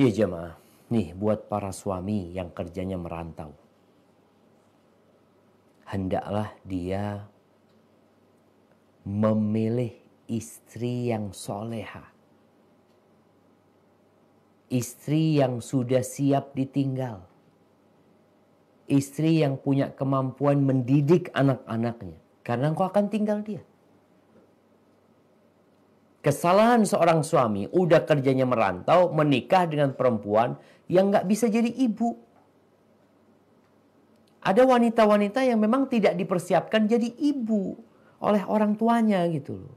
Ya jemaah, nih buat para suami yang kerjanya merantau. Hendaklah dia memilih istri yang soleha istri yang sudah siap ditinggal, istri yang punya kemampuan mendidik anak-anaknya, karena engkau akan tinggal dia. Kesalahan seorang suami udah kerjanya merantau, menikah dengan perempuan yang nggak bisa jadi ibu. Ada wanita-wanita yang memang tidak dipersiapkan jadi ibu oleh orang tuanya gitu loh.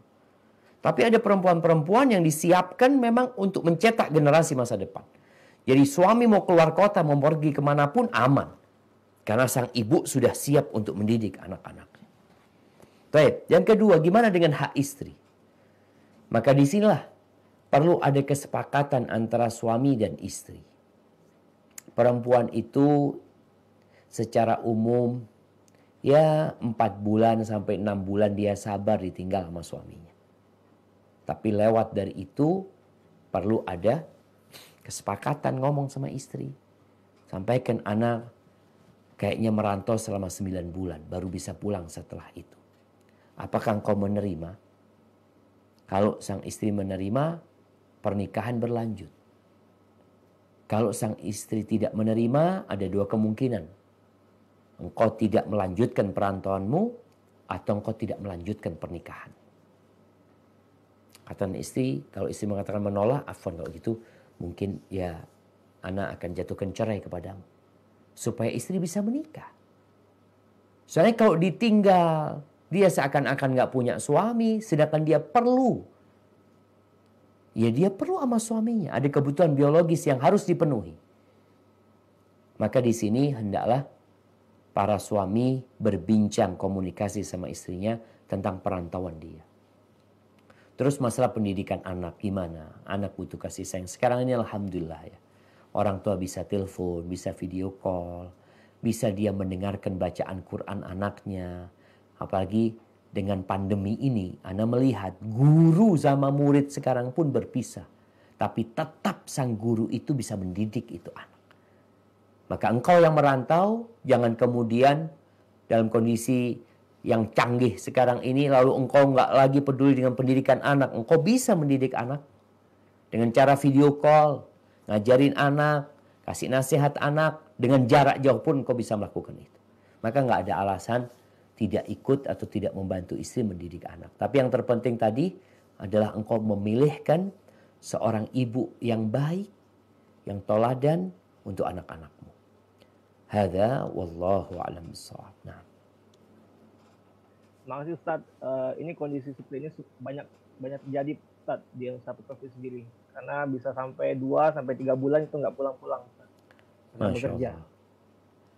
Tapi ada perempuan-perempuan yang disiapkan memang untuk mencetak generasi masa depan. Jadi suami mau keluar kota, mau pergi kemanapun aman. Karena sang ibu sudah siap untuk mendidik anak-anaknya. Baik, yang kedua gimana dengan hak istri? Maka disinilah perlu ada kesepakatan antara suami dan istri. Perempuan itu secara umum ya 4 bulan sampai 6 bulan dia sabar ditinggal sama suaminya. Tapi lewat dari itu perlu ada kesepakatan ngomong sama istri. Sampaikan anak kayaknya merantau selama sembilan bulan baru bisa pulang setelah itu. Apakah engkau menerima? Kalau sang istri menerima, pernikahan berlanjut. Kalau sang istri tidak menerima, ada dua kemungkinan. Engkau tidak melanjutkan perantauanmu atau engkau tidak melanjutkan pernikahan perkataan istri, kalau istri mengatakan menolak, afwan kalau gitu mungkin ya anak akan jatuhkan cerai kepadamu. Supaya istri bisa menikah. Soalnya kalau ditinggal, dia seakan-akan nggak punya suami, sedangkan dia perlu. Ya dia perlu sama suaminya, ada kebutuhan biologis yang harus dipenuhi. Maka di sini hendaklah para suami berbincang komunikasi sama istrinya tentang perantauan dia. Terus masalah pendidikan anak gimana? Anak butuh kasih sayang. Sekarang ini alhamdulillah ya. Orang tua bisa telepon, bisa video call, bisa dia mendengarkan bacaan Quran anaknya. Apalagi dengan pandemi ini, Anda melihat guru sama murid sekarang pun berpisah. Tapi tetap sang guru itu bisa mendidik itu anak. Maka engkau yang merantau, jangan kemudian dalam kondisi yang canggih sekarang ini lalu engkau nggak lagi peduli dengan pendidikan anak engkau bisa mendidik anak dengan cara video call ngajarin anak kasih nasihat anak dengan jarak jauh pun engkau bisa melakukan itu maka nggak ada alasan tidak ikut atau tidak membantu istri mendidik anak tapi yang terpenting tadi adalah engkau memilihkan seorang ibu yang baik yang toladan untuk anak-anakmu. Hada wallahu alam Nah makasih Ustaz uh, eh, ini kondisi seperti ini banyak banyak terjadi Ustaz di yang satu profesi sendiri karena bisa sampai 2 sampai 3 bulan itu nggak pulang-pulang Masya bekerja.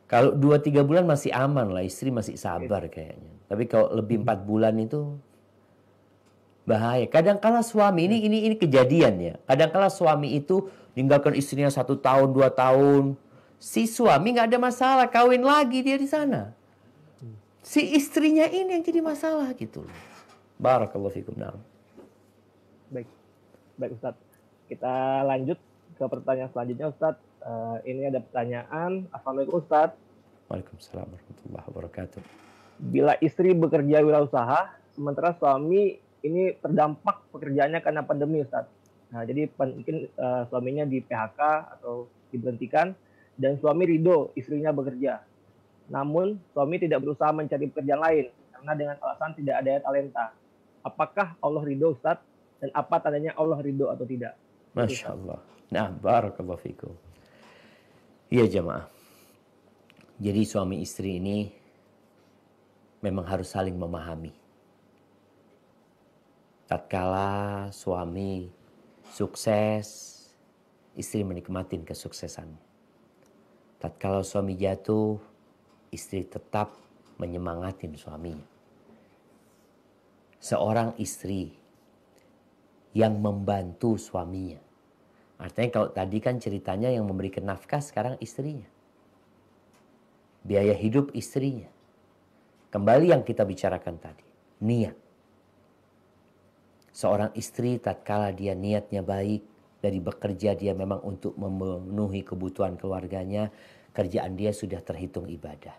Kalau 2-3 bulan masih aman lah istri masih sabar kayaknya tapi kalau lebih 4 mhm. bulan itu bahaya Kadang kala suami ini ini ini kejadian ya Kadang kala suami itu meninggalkan istrinya satu tahun dua tahun si suami nggak ada masalah kawin lagi dia di sana si istrinya ini yang jadi masalah gitu loh. Barakallahu fikum. Nah. Baik. Baik Ustaz. Kita lanjut ke pertanyaan selanjutnya Ustaz. Uh, eh, ini ada pertanyaan. Assalamualaikum Ustaz. Waalaikumsalam warahmatullahi wabarakatuh. Bila istri bekerja wirausaha, sementara suami ini terdampak pekerjaannya karena pandemi Ustaz. Nah, jadi mungkin uh, suaminya di PHK atau diberhentikan dan suami ridho istrinya bekerja namun, suami tidak berusaha mencari pekerjaan lain karena dengan alasan tidak ada talenta. Apakah Allah ridho Ustaz? Dan apa tandanya Allah ridho atau tidak? Masya Allah. Nah, barakallahu fikum. Iya jemaah. Jadi suami istri ini memang harus saling memahami. Tatkala suami sukses, istri menikmatin kesuksesannya. Tatkala suami jatuh, istri tetap menyemangatin suaminya. Seorang istri yang membantu suaminya. Artinya kalau tadi kan ceritanya yang memberikan nafkah sekarang istrinya. Biaya hidup istrinya. Kembali yang kita bicarakan tadi, niat. Seorang istri tatkala dia niatnya baik, dari bekerja dia memang untuk memenuhi kebutuhan keluarganya, kerjaan dia sudah terhitung ibadah.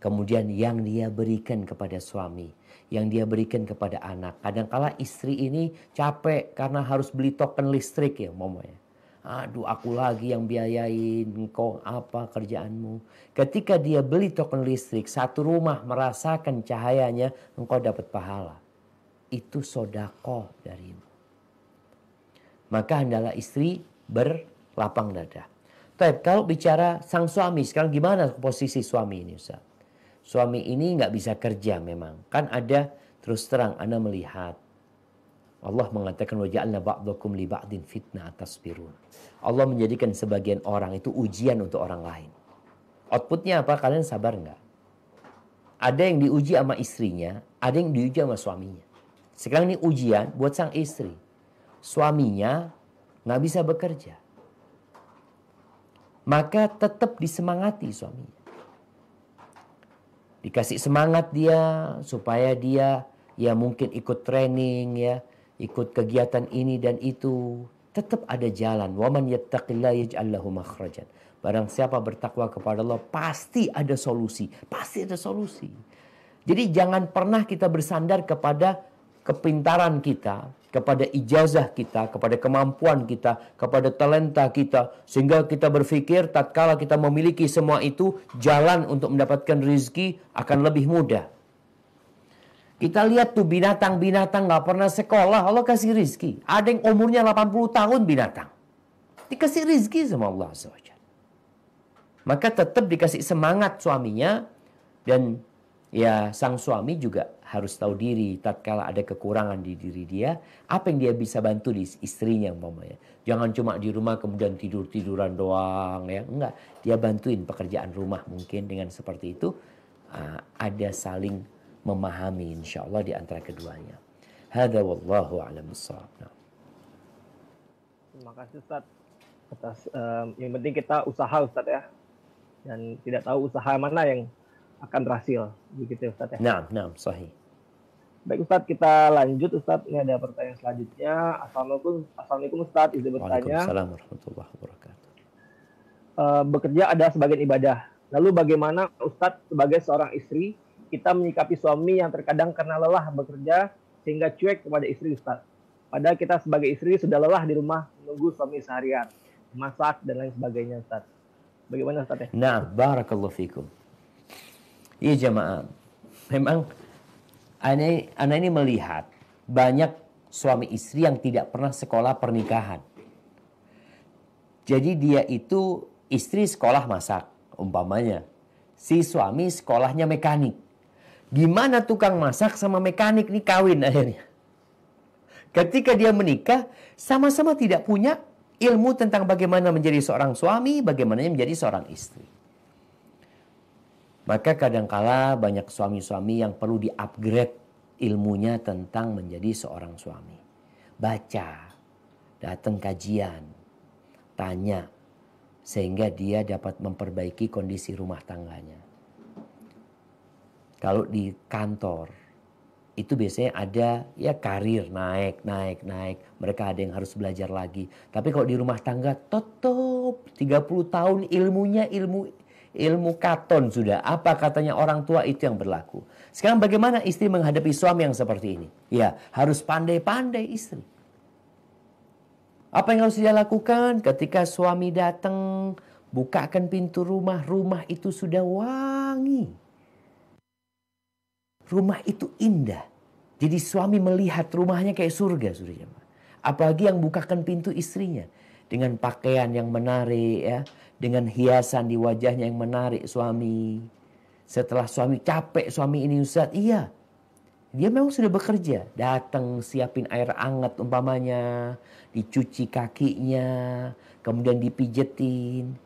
Kemudian yang dia berikan kepada suami, yang dia berikan kepada anak. Kadangkala istri ini capek karena harus beli token listrik ya momonya. Aduh aku lagi yang biayain kok apa kerjaanmu. Ketika dia beli token listrik, satu rumah merasakan cahayanya, engkau dapat pahala. Itu sodako darimu. Maka hendaklah istri berlapang dada. Tapi kalau bicara sang suami, sekarang gimana posisi suami ini Ustaz? suami ini nggak bisa kerja memang. Kan ada terus terang Anda melihat. Allah mengatakan ba'dakum li ba'din fitnah atas birun. Allah menjadikan sebagian orang itu ujian untuk orang lain. Outputnya apa? Kalian sabar nggak? Ada yang diuji sama istrinya, ada yang diuji sama suaminya. Sekarang ini ujian buat sang istri. Suaminya nggak bisa bekerja. Maka tetap disemangati suaminya dikasih semangat dia supaya dia ya mungkin ikut training ya, ikut kegiatan ini dan itu, tetap ada jalan. Waman yattaqillaha yaj'al lahu makhrajan. Barang siapa bertakwa kepada Allah, pasti ada solusi, pasti ada solusi. Jadi jangan pernah kita bersandar kepada kepintaran kita, kepada ijazah kita, kepada kemampuan kita, kepada talenta kita, sehingga kita berpikir tatkala kita memiliki semua itu, jalan untuk mendapatkan rizki akan lebih mudah. Kita lihat tuh binatang-binatang gak pernah sekolah, Allah kasih rizki. Ada yang umurnya 80 tahun binatang. Dikasih rizki sama Allah SWT. Maka tetap dikasih semangat suaminya dan ya sang suami juga harus tahu diri tatkala ada kekurangan di diri dia apa yang dia bisa bantu di istrinya umpamanya jangan cuma di rumah kemudian tidur tiduran doang ya enggak dia bantuin pekerjaan rumah mungkin dengan seperti itu ah, ada saling memahami insya Allah di antara keduanya hada wallahu alam nah. terima kasih Ustaz atas um, yang penting kita usaha Ustaz ya dan tidak tahu usaha mana yang akan berhasil begitu Ustaz ya. Nah, nah, sahih. Baik Ustadz, kita lanjut Ustadz. Ini ada pertanyaan selanjutnya. Assalamualaikum, Assalamualaikum Ustadz. Izin bertanya. Waalaikumsalam warahmatullahi wabarakatuh. Eh, bekerja ada sebagian ibadah. Lalu bagaimana Ustadz sebagai seorang istri, kita menyikapi suami yang terkadang karena lelah bekerja sehingga cuek kepada istri Ustadz. Padahal kita sebagai istri sudah lelah di rumah menunggu suami seharian. Masak dan lain sebagainya Ustadz. Bagaimana Ustadz ya? Nah, barakallahu fikum. Iya jamaah, memang anak ini melihat banyak suami istri yang tidak pernah sekolah pernikahan. Jadi dia itu istri sekolah masak umpamanya. Si suami sekolahnya mekanik. Gimana tukang masak sama mekanik nih kawin akhirnya. Ketika dia menikah sama-sama tidak punya ilmu tentang bagaimana menjadi seorang suami, bagaimana menjadi seorang istri. Maka kadangkala banyak suami-suami yang perlu di-upgrade ilmunya tentang menjadi seorang suami. Baca, datang kajian, tanya, sehingga dia dapat memperbaiki kondisi rumah tangganya. Kalau di kantor, itu biasanya ada ya karir naik, naik, naik. Mereka ada yang harus belajar lagi. Tapi kalau di rumah tangga, tetap 30 tahun ilmunya ilmu ilmu katon sudah. Apa katanya orang tua itu yang berlaku. Sekarang bagaimana istri menghadapi suami yang seperti ini? Ya, harus pandai-pandai istri. Apa yang harus dia lakukan ketika suami datang, bukakan pintu rumah, rumah itu sudah wangi. Rumah itu indah. Jadi suami melihat rumahnya kayak surga, surya. Apalagi yang bukakan pintu istrinya dengan pakaian yang menarik ya, dengan hiasan di wajahnya yang menarik suami. Setelah suami capek, suami ini Ustaz, iya. Dia memang sudah bekerja, datang siapin air hangat umpamanya, dicuci kakinya, kemudian dipijetin.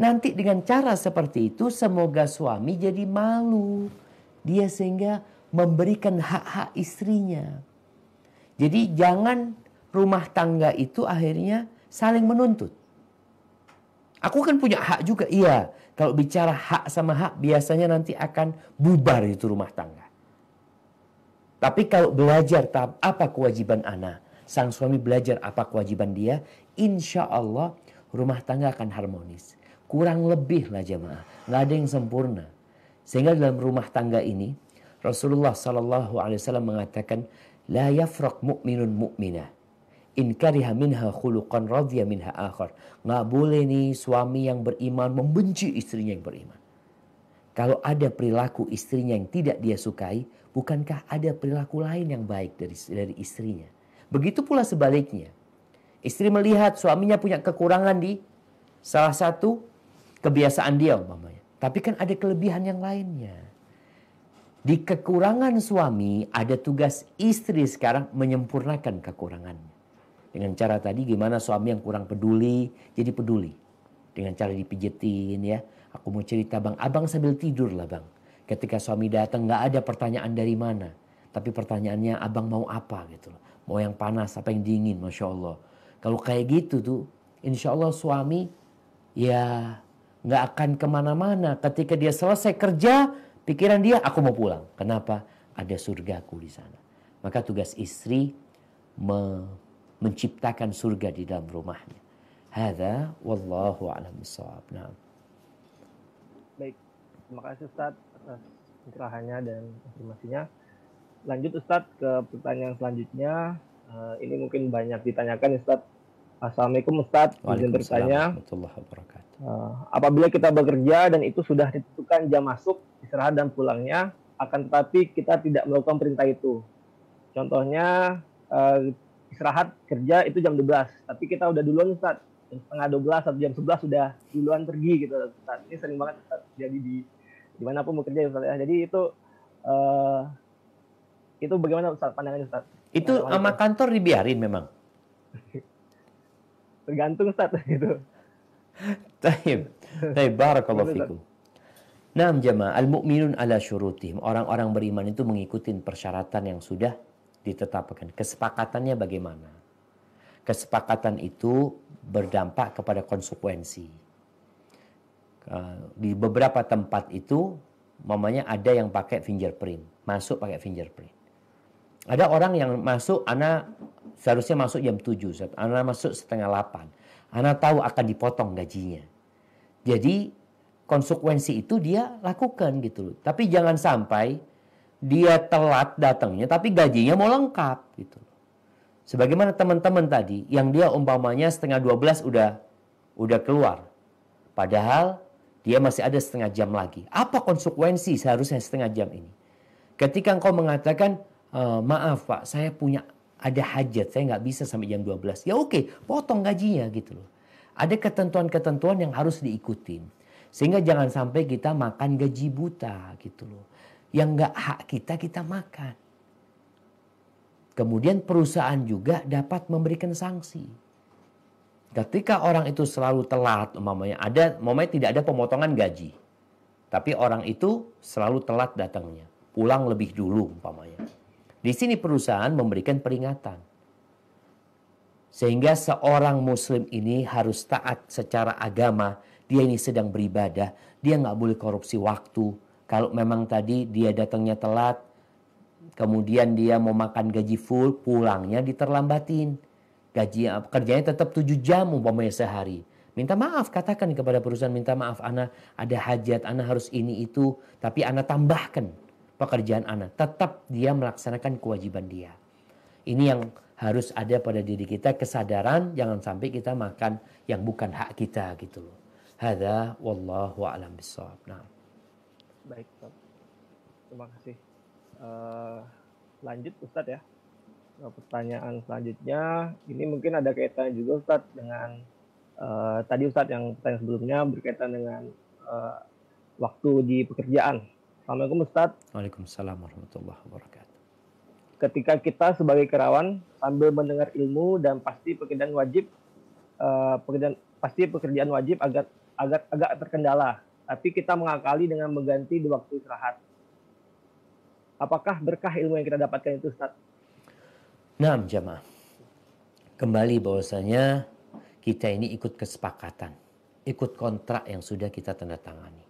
Nanti dengan cara seperti itu semoga suami jadi malu. Dia sehingga memberikan hak-hak istrinya. Jadi jangan rumah tangga itu akhirnya saling menuntut. Aku kan punya hak juga, iya. Kalau bicara hak sama hak, biasanya nanti akan bubar itu rumah tangga. Tapi kalau belajar tahap apa kewajiban anak, sang suami belajar apa kewajiban dia, insya Allah rumah tangga akan harmonis. Kurang lebih lah jemaah, Gak ada yang sempurna. Sehingga dalam rumah tangga ini, Rasulullah Shallallahu Alaihi Wasallam mengatakan, la mu'minun mu'mina in kariha minha khuluqan radhiya minha akhar. Nggak boleh nih suami yang beriman membenci istrinya yang beriman. Kalau ada perilaku istrinya yang tidak dia sukai, bukankah ada perilaku lain yang baik dari dari istrinya? Begitu pula sebaliknya. Istri melihat suaminya punya kekurangan di salah satu kebiasaan dia umpamanya. Tapi kan ada kelebihan yang lainnya. Di kekurangan suami ada tugas istri sekarang menyempurnakan kekurangannya. Dengan cara tadi gimana suami yang kurang peduli jadi peduli. Dengan cara dipijetin ya. Aku mau cerita bang, abang sambil tidur lah bang. Ketika suami datang nggak ada pertanyaan dari mana. Tapi pertanyaannya abang mau apa gitu loh. Mau yang panas, apa yang dingin, Masya Allah. Kalau kayak gitu tuh, insya Allah suami ya nggak akan kemana-mana. Ketika dia selesai kerja, pikiran dia aku mau pulang. Kenapa? Ada surgaku di sana. Maka tugas istri me menciptakan surga di dalam rumahnya. Hada wallahu a'lam bishawab. Nah. Baik, terima kasih Ustaz atas pencerahannya dan informasinya. Lanjut Ustaz ke pertanyaan selanjutnya. Uh, ini mungkin banyak ditanyakan Ustaz. Assalamualaikum Ustaz, izin bertanya. Uh, apabila kita bekerja dan itu sudah ditentukan jam masuk, istirahat dan pulangnya, akan tetapi kita tidak melakukan perintah itu. Contohnya uh, istirahat kerja itu jam 12 tapi kita udah duluan Ustaz jam setengah 12 atau jam 11 sudah duluan pergi gitu Ustaz ini sering banget Ustaz jadi di dimanapun bekerja Ustaz ya jadi itu uh, itu bagaimana Ustaz pandangan Ustaz itu sama kantor dibiarin memang <laughs> tergantung Ustaz <laughs> gitu Taib. Taib barakallahu fikum. Nah, jemaah, al-mu'minun ala syurutihim. Orang-orang beriman itu mengikuti persyaratan yang sudah ditetapkan. Kesepakatannya bagaimana? Kesepakatan itu berdampak kepada konsekuensi. Eh, di beberapa tempat itu, mamanya ada yang pakai fingerprint, masuk pakai fingerprint. Ada orang yang masuk, anak seharusnya masuk jam 7, anak masuk setengah 8. Anak tahu akan dipotong gajinya. Jadi konsekuensi itu dia lakukan gitu loh. Tapi jangan sampai dia telat datangnya tapi gajinya mau lengkap gitu. Sebagaimana teman-teman tadi yang dia umpamanya setengah 12 udah udah keluar. Padahal dia masih ada setengah jam lagi. Apa konsekuensi seharusnya setengah jam ini? Ketika engkau mengatakan, e, maaf pak, saya punya ada hajat, saya nggak bisa sampai jam 12. Ya oke, potong gajinya gitu loh. Ada ketentuan-ketentuan yang harus diikutin. Sehingga jangan sampai kita makan gaji buta gitu loh. Yang nggak hak kita, kita makan. Kemudian perusahaan juga dapat memberikan sanksi. Ketika orang itu selalu telat, umpamanya ada, umpamanya tidak ada pemotongan gaji. Tapi orang itu selalu telat datangnya, pulang lebih dulu umpamanya. Di sini perusahaan memberikan peringatan. Sehingga seorang muslim ini harus taat secara agama. Dia ini sedang beribadah. Dia nggak boleh korupsi waktu. Kalau memang tadi dia datangnya telat, kemudian dia mau makan gaji full, pulangnya diterlambatin. Gaji eh, kerjanya tetap 7 jam umpamanya sehari. Minta maaf, katakan kepada perusahaan, minta maaf Ana ada hajat, Ana harus ini itu, tapi Ana tambahkan pekerjaan Ana. Tetap dia melaksanakan kewajiban dia. Ini yang harus ada pada diri kita kesadaran jangan sampai kita makan yang bukan hak kita gitu loh. Hada wallahu a'lam bissawab. Nah. Baik, Ustaz. Terima kasih. Uh, lanjut Ustadz ya. Nah, pertanyaan selanjutnya, ini mungkin ada kaitannya juga Ustadz dengan uh, tadi Ustadz yang pertanyaan sebelumnya berkaitan dengan uh, waktu di pekerjaan. Assalamualaikum Ustadz. Waalaikumsalam warahmatullahi wabarakatuh. Ketika kita sebagai kerawan sambil mendengar ilmu dan pasti pekerjaan wajib, uh, pekerjaan pasti pekerjaan wajib agar agak agak terkendala tapi kita mengakali dengan mengganti di waktu istirahat. Apakah berkah ilmu yang kita dapatkan itu Ustaz? Nah, jamaah. Kembali bahwasanya kita ini ikut kesepakatan, ikut kontrak yang sudah kita tanda tangani.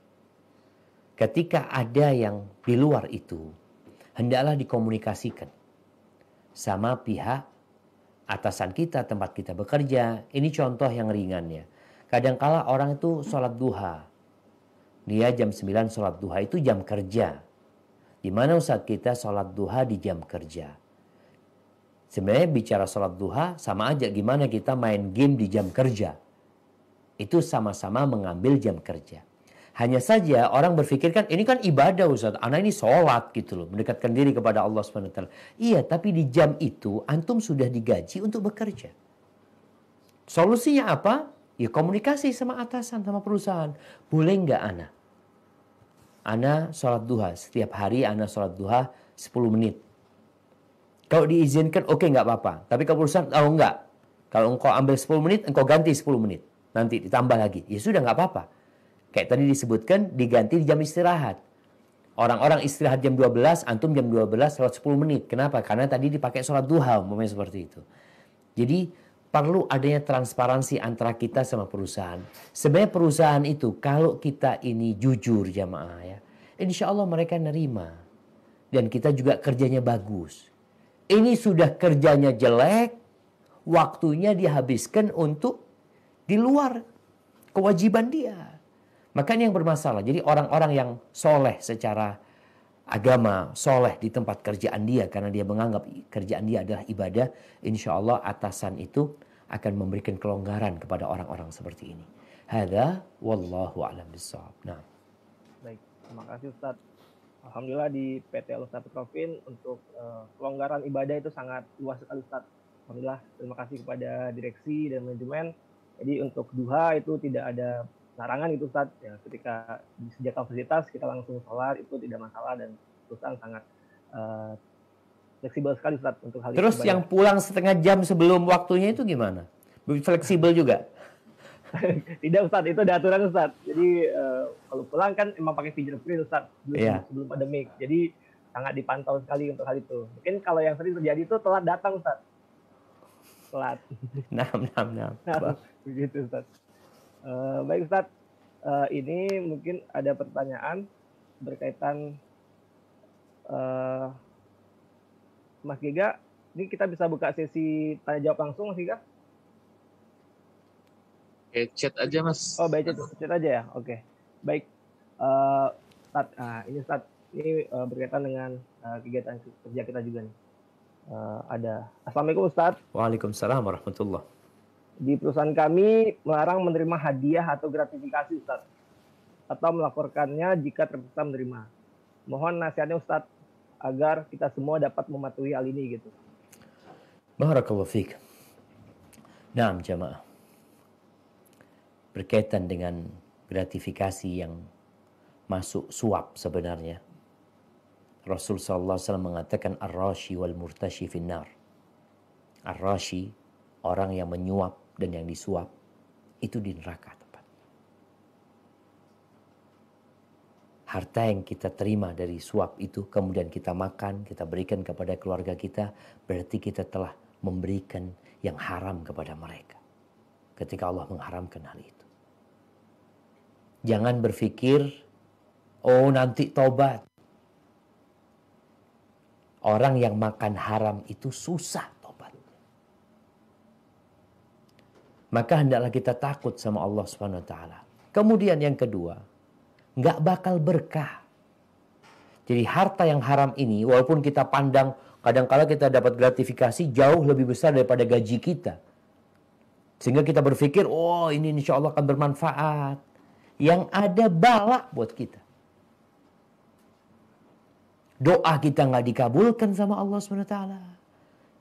Ketika ada yang di luar itu, hendaklah dikomunikasikan sama pihak atasan kita, tempat kita bekerja. Ini contoh yang ringannya. Kadangkala orang itu sholat duha, dia jam 9 sholat duha itu jam kerja. Di mana Ustadz kita sholat duha di jam kerja. Sebenarnya bicara sholat duha sama aja gimana kita main game di jam kerja. Itu sama-sama mengambil jam kerja. Hanya saja orang berpikir kan ini kan ibadah Ustaz. Anak ini sholat gitu loh. Mendekatkan diri kepada Allah SWT. Iya tapi di jam itu antum sudah digaji untuk bekerja. Solusinya apa? Ya komunikasi sama atasan, sama perusahaan. Boleh nggak anak? Ana sholat duha. Setiap hari Ana sholat duha 10 menit. Kalau diizinkan oke okay, nggak apa-apa. Tapi kalau perusahaan oh nggak. Kalau engkau ambil 10 menit, engkau ganti 10 menit. Nanti ditambah lagi. Ya sudah nggak apa-apa. Kayak tadi disebutkan diganti di jam istirahat. Orang-orang istirahat jam 12, antum jam 12 sholat 10 menit. Kenapa? Karena tadi dipakai sholat duha umpamanya seperti itu. Jadi perlu adanya transparansi antara kita sama perusahaan. Sebenarnya perusahaan itu kalau kita ini jujur jamaah ya, insya Allah mereka nerima. Dan kita juga kerjanya bagus. Ini sudah kerjanya jelek, waktunya dihabiskan untuk di luar kewajiban dia. Makanya yang bermasalah. Jadi orang-orang yang soleh secara agama soleh di tempat kerjaan dia karena dia menganggap kerjaan dia adalah ibadah insya Allah atasan itu akan memberikan kelonggaran kepada orang-orang seperti ini. Hada wallahu alam bishawab. Nah. Baik, terima kasih Ustaz. Alhamdulillah di PT Alustar Petrovin untuk uh, kelonggaran ibadah itu sangat luas sekali Ustaz. Alhamdulillah terima kasih kepada direksi dan manajemen. Jadi untuk duha itu tidak ada larangan itu Ustaz. Ya, ketika disediakan fasilitas kita langsung sholat itu tidak masalah dan perusahaan sangat uh, fleksibel sekali Ustaz untuk hal Terus yang banyak. pulang setengah jam sebelum waktunya itu gimana? Fleksibel juga? <laughs> Tidak Ustaz, itu ada aturan Ustaz. Jadi uh, kalau pulang kan emang pakai fingerprint Ustaz sebelum, yeah. sebelum pandemik. Jadi sangat dipantau sekali untuk hal itu. Mungkin kalau yang sering terjadi itu telat datang Ustaz. Telat. <laughs> <laughs> Nah, nah, nah. nah begitu Ustaz. Uh, baik Ustaz, uh, ini mungkin ada pertanyaan berkaitan uh, Mas Giga. Ini kita bisa buka sesi tanya jawab langsung Mas Giga. Oke, chat aja Mas. Oh, baik chat, chat aja ya. Oke. Baik. Uh, eh, start. uh, ah, ini start ini uh, berkaitan dengan uh, kegiatan kerja kita juga nih. Uh, ada. Assalamualaikum Ustadz. Waalaikumsalam warahmatullah. Di perusahaan kami melarang menerima hadiah atau gratifikasi Ustadz atau melaporkannya jika terpaksa menerima. Mohon nasihatnya Ustadz agar kita semua dapat mematuhi hal ini gitu. Barakallahu fiik. Naam jamaah. Berkaitan dengan gratifikasi yang masuk suap sebenarnya. Rasul sallallahu alaihi mengatakan ar-rashi wal murtashi finnar. Ar-rashi orang yang menyuap dan yang disuap itu di neraka. harta yang kita terima dari suap itu kemudian kita makan, kita berikan kepada keluarga kita, berarti kita telah memberikan yang haram kepada mereka. Ketika Allah mengharamkan hal itu. Jangan berpikir, oh nanti tobat. Orang yang makan haram itu susah tobat. Maka hendaklah kita takut sama Allah swt Kemudian yang kedua, nggak bakal berkah. Jadi harta yang haram ini walaupun kita pandang kadangkala kita dapat gratifikasi jauh lebih besar daripada gaji kita. Sehingga kita berpikir, oh ini insya Allah akan bermanfaat. Yang ada balak buat kita. Doa kita nggak dikabulkan sama Allah SWT.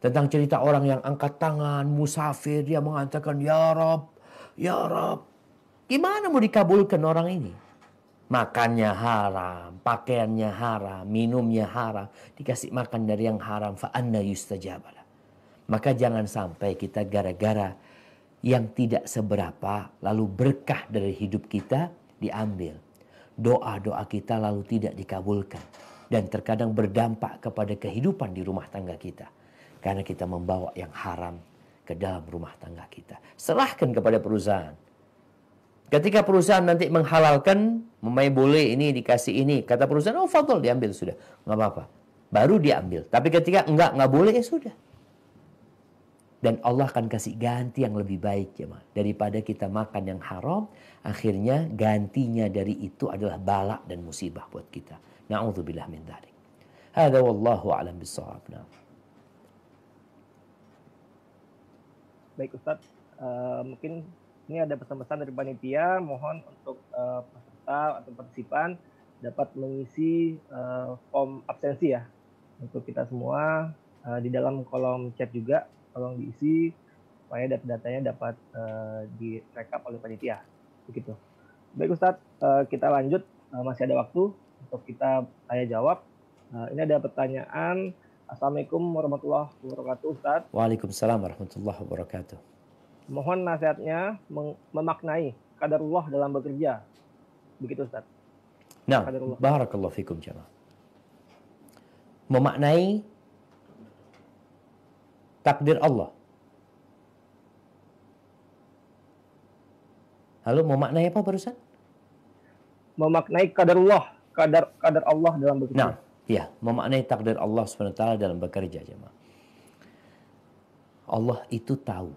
Tentang cerita orang yang angkat tangan, musafir, dia mengatakan, Ya Rob, Ya Rob. Gimana mau dikabulkan orang ini? makannya haram, pakaiannya haram, minumnya haram, dikasih makan dari yang haram fa anna yustajabala. Maka jangan sampai kita gara-gara yang tidak seberapa lalu berkah dari hidup kita diambil. Doa-doa kita lalu tidak dikabulkan dan terkadang berdampak kepada kehidupan di rumah tangga kita karena kita membawa yang haram ke dalam rumah tangga kita. Serahkan kepada perusahaan Ketika perusahaan nanti menghalalkan, memai boleh ini dikasih ini, kata perusahaan, oh fatul diambil sudah, nggak apa-apa. Baru diambil. Tapi ketika enggak, nggak boleh ya sudah. Dan Allah akan kasih ganti yang lebih baik jemaah. Ya, Daripada kita makan yang haram, akhirnya gantinya dari itu adalah balak dan musibah buat kita. Na'udzubillah min dhalik. Hada wallahu alam bisawab. Nah. Baik Ustaz, uh, mungkin ini ada pesan-pesan dari panitia mohon untuk uh, peserta atau partisipan dapat mengisi uh, form absensi ya untuk kita semua uh, di dalam kolom chat juga tolong diisi supaya data-datanya dapat uh, direkap oleh panitia begitu baik Ustadz uh, kita lanjut uh, masih ada waktu untuk kita tanya jawab uh, ini ada pertanyaan Assalamualaikum warahmatullahi wabarakatuh Ustadz Waalaikumsalam warahmatullahi wabarakatuh Mohon nasihatnya memaknai kadar Allah dalam bekerja. Begitu Ustaz. Nah, barakallahu fikum jemaah. Memaknai takdir Allah. Halo, memaknai apa barusan? Memaknai kadarullah, kadar kadar Allah dalam bekerja. Nah, ya, memaknai takdir Allah taala dalam bekerja jemaah. Allah itu tahu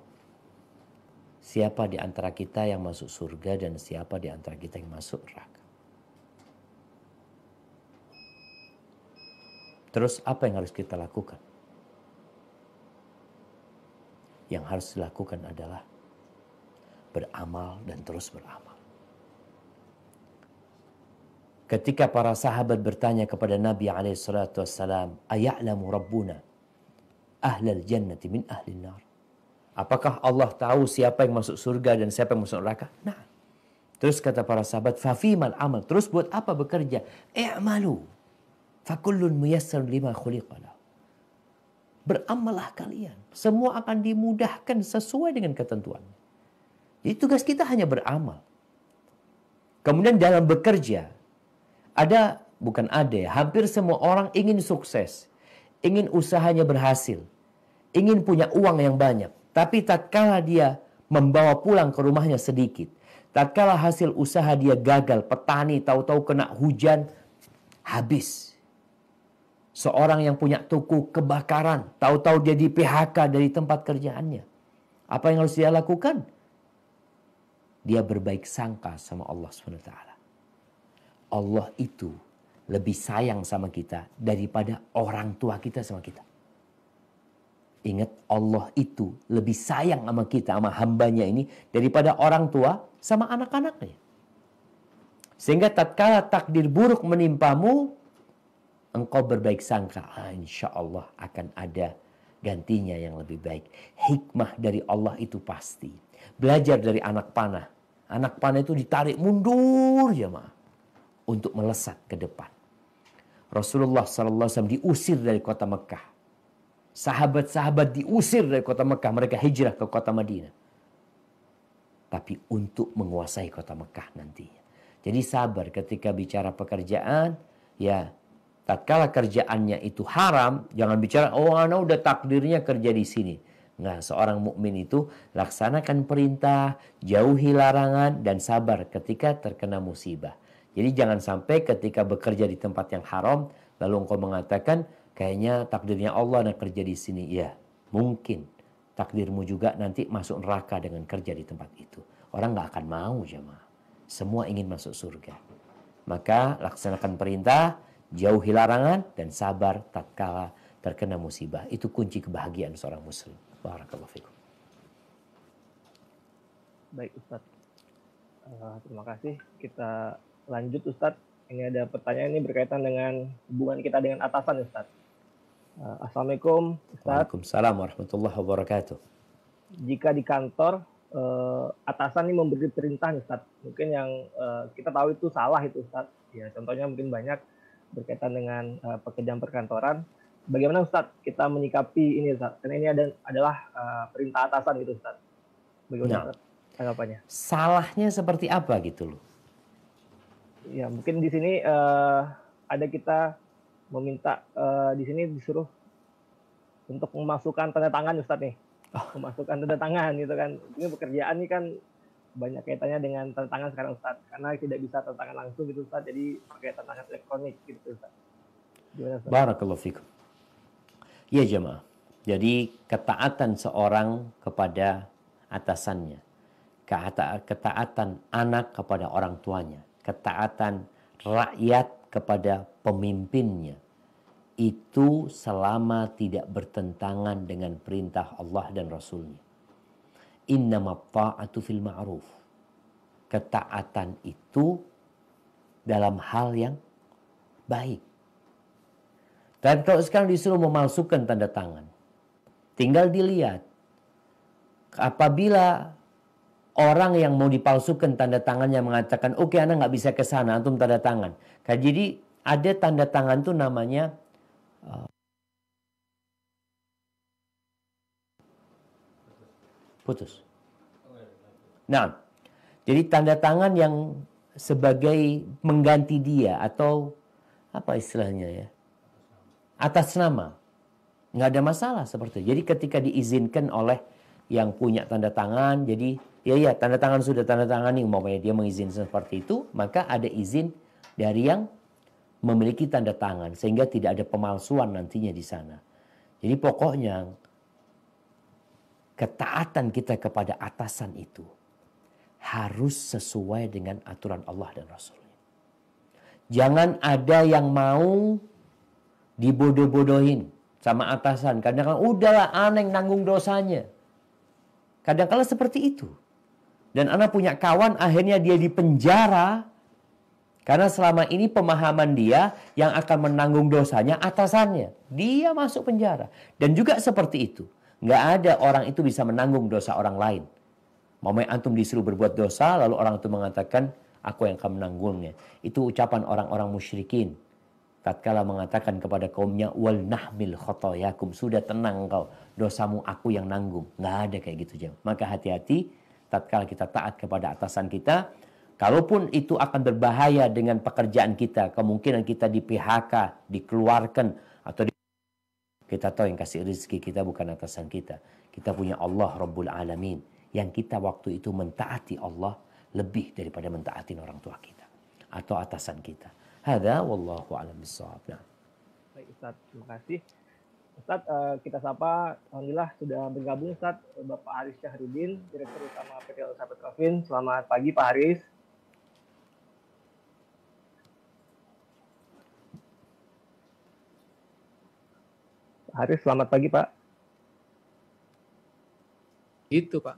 siapa di antara kita yang masuk surga dan siapa di antara kita yang masuk neraka. Terus apa yang harus kita lakukan? Yang harus dilakukan adalah beramal dan terus beramal. Ketika para sahabat bertanya kepada Nabi alaihissalatu wasallam, Aya'lamu Rabbuna ahlal jannati min ahlin nar. Apakah Allah tahu siapa yang masuk surga dan siapa yang masuk neraka? Nah. Terus kata para sahabat, fafimal amal. Terus buat apa bekerja? I'malu. Fakullun muyassar lima khuliqalah. Beramalah kalian. Semua akan dimudahkan sesuai dengan ketentuan. Jadi tugas kita hanya beramal. Kemudian dalam bekerja, ada, bukan ada ya, hampir semua orang ingin sukses. Ingin usahanya berhasil. Ingin punya uang yang banyak. Tapi tak kalah dia membawa pulang ke rumahnya sedikit, tak kalah hasil usaha dia gagal, petani tahu-tahu kena hujan, habis. Seorang yang punya toko kebakaran, tahu-tahu jadi PHK dari tempat kerjaannya. Apa yang harus dia lakukan? Dia berbaik sangka sama Allah SWT. Allah itu lebih sayang sama kita daripada orang tua kita sama kita. Ingat Allah itu lebih sayang sama kita, sama hambanya ini daripada orang tua sama anak-anaknya. Sehingga tatkala takdir buruk menimpamu, engkau berbaik sangka, ah, insya Allah akan ada gantinya yang lebih baik. Hikmah dari Allah itu pasti. Belajar dari anak panah. Anak panah itu ditarik mundur ya ma untuk melesat ke depan. Rasulullah SAW diusir dari kota Mekah Sahabat-sahabat diusir dari kota Mekah, mereka hijrah ke kota Madinah. Tapi untuk menguasai kota Mekah nantinya. Jadi sabar ketika bicara pekerjaan, ya tatkala kerjaannya itu haram, jangan bicara oh ana udah takdirnya kerja di sini. Nah, seorang mukmin itu laksanakan perintah, jauhi larangan dan sabar ketika terkena musibah. Jadi jangan sampai ketika bekerja di tempat yang haram lalu engkau mengatakan kayaknya takdirnya Allah dan kerja di sini. Ya, mungkin takdirmu juga nanti masuk neraka dengan kerja di tempat itu. Orang nggak akan mau jemaah. Semua ingin masuk surga. Maka laksanakan perintah, jauhi larangan, dan sabar tatkala terkena musibah. Itu kunci kebahagiaan seorang muslim. Barakallahu fikum. Baik Ustaz. Uh, terima kasih. Kita lanjut Ustaz. Ini ada pertanyaan ini berkaitan dengan hubungan kita dengan atasan Ustaz. Eh, Assalamualaikum. Ustaz. Waalaikumsalam warahmatullahi wabarakatuh. Jika di kantor uh, atasan ini memberi perintah nih Ustaz, mungkin yang uh, kita tahu itu salah itu Ustaz. Ya, contohnya mungkin banyak berkaitan dengan uh, pekerjaan perkantoran. Bagaimana Ustaz kita menyikapi ini Ustaz? Karena ini ada, adalah uh, perintah atasan gitu Ustaz. Bagaimana nah, ya. Ustaz, tanggapannya? Salahnya seperti apa gitu loh? Ya, mungkin di sini uh, ada kita meminta uh, di sini disuruh untuk memasukkan tanda tangan Ustadz nih. Oh. Memasukkan tanda tangan gitu kan. Ini pekerjaan ini kan banyak kaitannya dengan tanda tangan sekarang Ustadz. Karena tidak bisa tanda tangan langsung gitu Ustadz, jadi pakai tanda tangan elektronik gitu Ustadz. Gimana Ustadz? Barakallahu fikum. Ya jemaah. Jadi ketaatan seorang kepada atasannya. Ketaatan anak kepada orang tuanya. Ketaatan rakyat kepada pemimpinnya itu selama tidak bertentangan dengan perintah Allah dan Rasulnya. Innama ta'atu fil ma'ruf. Ketaatan itu dalam hal yang baik. Dan kalau sekarang disuruh memalsukan tanda tangan, tinggal dilihat. Apabila orang yang mau dipalsukan tanda tangannya mengatakan, oke okay, anak nggak bisa ke sana, antum tanda tangan. Kan, jadi ada tanda tangan tuh namanya Uh, putus. Nah, jadi tanda tangan yang sebagai mengganti dia atau apa istilahnya ya? Atas nama. Nggak ada masalah seperti itu. Jadi ketika diizinkan oleh yang punya tanda tangan, jadi ya ya tanda tangan sudah tanda tangan nih umpamanya dia mengizinkan seperti itu, maka ada izin dari yang memiliki tanda tangan sehingga tidak ada pemalsuan nantinya di sana. Jadi pokoknya ketaatan kita kepada atasan itu harus sesuai dengan aturan Allah dan Rasulnya. Jangan ada yang mau dibodoh-bodohin sama atasan. Kadang kadang udahlah aneh nanggung dosanya. Kadang kala seperti itu. Dan anak punya kawan akhirnya dia dipenjara karena selama ini pemahaman dia yang akan menanggung dosanya atasannya. Dia masuk penjara. Dan juga seperti itu. Nggak ada orang itu bisa menanggung dosa orang lain. Mau antum disuruh berbuat dosa, lalu orang itu mengatakan, aku yang akan menanggungnya. Itu ucapan orang-orang musyrikin. Tatkala mengatakan kepada kaumnya, wal nahmil khotoyakum, sudah tenang kau, dosamu aku yang nanggung. Nggak ada kayak gitu, jam. Maka hati-hati, tatkala kita taat kepada atasan kita, Kalaupun itu akan berbahaya dengan pekerjaan kita, kemungkinan kita di PHK, dikeluarkan atau di... kita tahu yang kasih rezeki kita bukan atasan kita. Kita punya Allah Rabbul Alamin yang kita waktu itu mentaati Allah lebih daripada mentaati orang tua kita atau atasan kita. Hada wallahu a'lam bisawab. Nah. Baik Ustaz, terima kasih. Ustaz, eh, kita sapa. Alhamdulillah sudah bergabung Ustaz Bapak Aris Syahrudin, Direktur Utama PT Sabit Petrovin. Selamat pagi Pak Aris. Haris, selamat pagi Pak. Gitu Pak.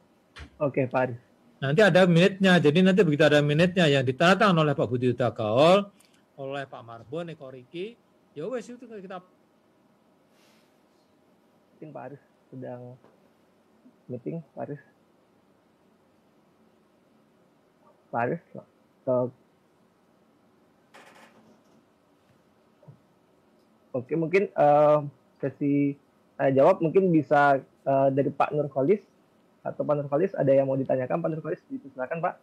Oke Pak Haris. Nanti ada minitnya, jadi nanti begitu ada minitnya yang ditandatangani oleh Pak Budi Utakaol, oleh Pak Marbon, Eko Riki, ya wes itu kita. Mungkin Pak Haris sedang meeting, Pak Haris. Pak Haris, Oke, mungkin uh, sesi uh, jawab mungkin bisa uh, dari Pak Nurkholis atau Pak Nurkholis ada yang mau ditanyakan Pak Nurkholis silakan Pak.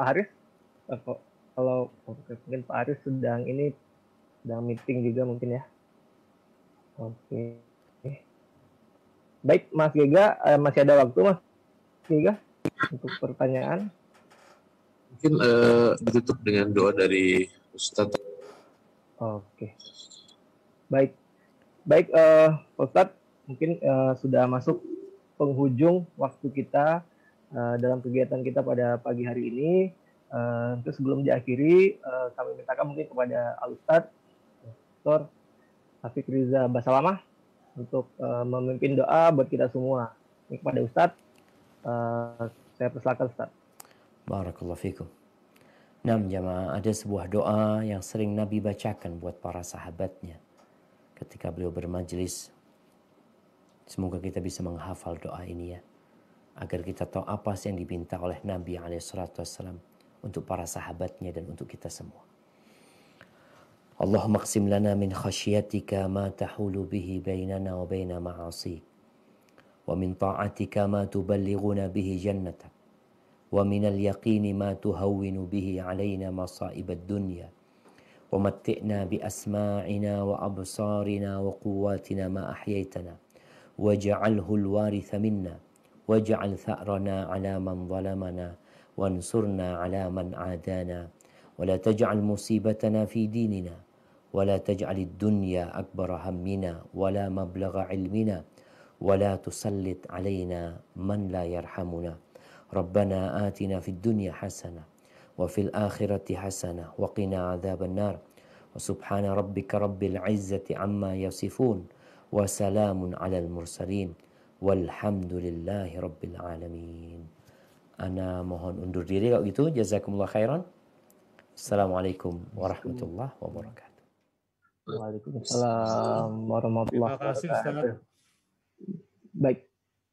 Pak Haris eh, kalau mungkin Pak Haris sedang ini sedang meeting juga mungkin ya. Oke. Baik, Mas giga eh, masih ada waktu Mas giga untuk pertanyaan. Mungkin uh, ditutup dengan doa dari Ustadz. Oke. Baik. Baik uh, Ustadz, mungkin uh, sudah masuk penghujung waktu kita Eh, dalam kegiatan kita pada pagi hari ini. Uh, terus sebelum diakhiri, uh, kami mintakan mungkin kepada Alustad, Dr. Hafiz Riza Basalamah untuk uh, memimpin doa buat kita semua. Ini kepada Ustadz, uh, saya persilakan Ustadz. Barakallahu fikum. Nam jamaah, ada sebuah doa yang sering Nabi bacakan buat para sahabatnya ketika beliau bermajelis. Semoga kita bisa menghafal doa ini ya. agar kita tahu apa sih yang diminta oleh Nabi Alaihissalam untuk para sahabatnya dan untuk kita semua. Allahumma qsim lana min khasyiatika ma tahulu bihi bainana wa baina ma'asik wa min ta'atika ma tuballighuna bihi jannatak wa min al-yaqini ma tuhawwinu bihi alaina masa'ib ad-dunya wa matti'na bi asma'ina wa absarina wa quwwatina ma ahyaytana waj'alhu al-waritha minna واجعل ثأرنا على من ظلمنا وانصرنا على من عادانا ولا تجعل مصيبتنا في ديننا ولا تجعل الدنيا أكبر همنا ولا مبلغ علمنا ولا تسلط علينا من لا يرحمنا ربنا آتنا في الدنيا حسنة وفي الآخرة حسنة وقنا عذاب النار وسبحان ربك رب العزة عما يصفون وسلام على المرسلين Walhamdulillahi Rabbil Alamin. Ana mohon undur diri kalau gitu. Jazakumullah khairan. Assalamualaikum warahmatullahi wabarakatuh. Waalaikumsalam warahmatullahi wabarakatuh. Baik,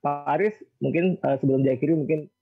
Pak Aris, mungkin uh, sebelum diakhiri mungkin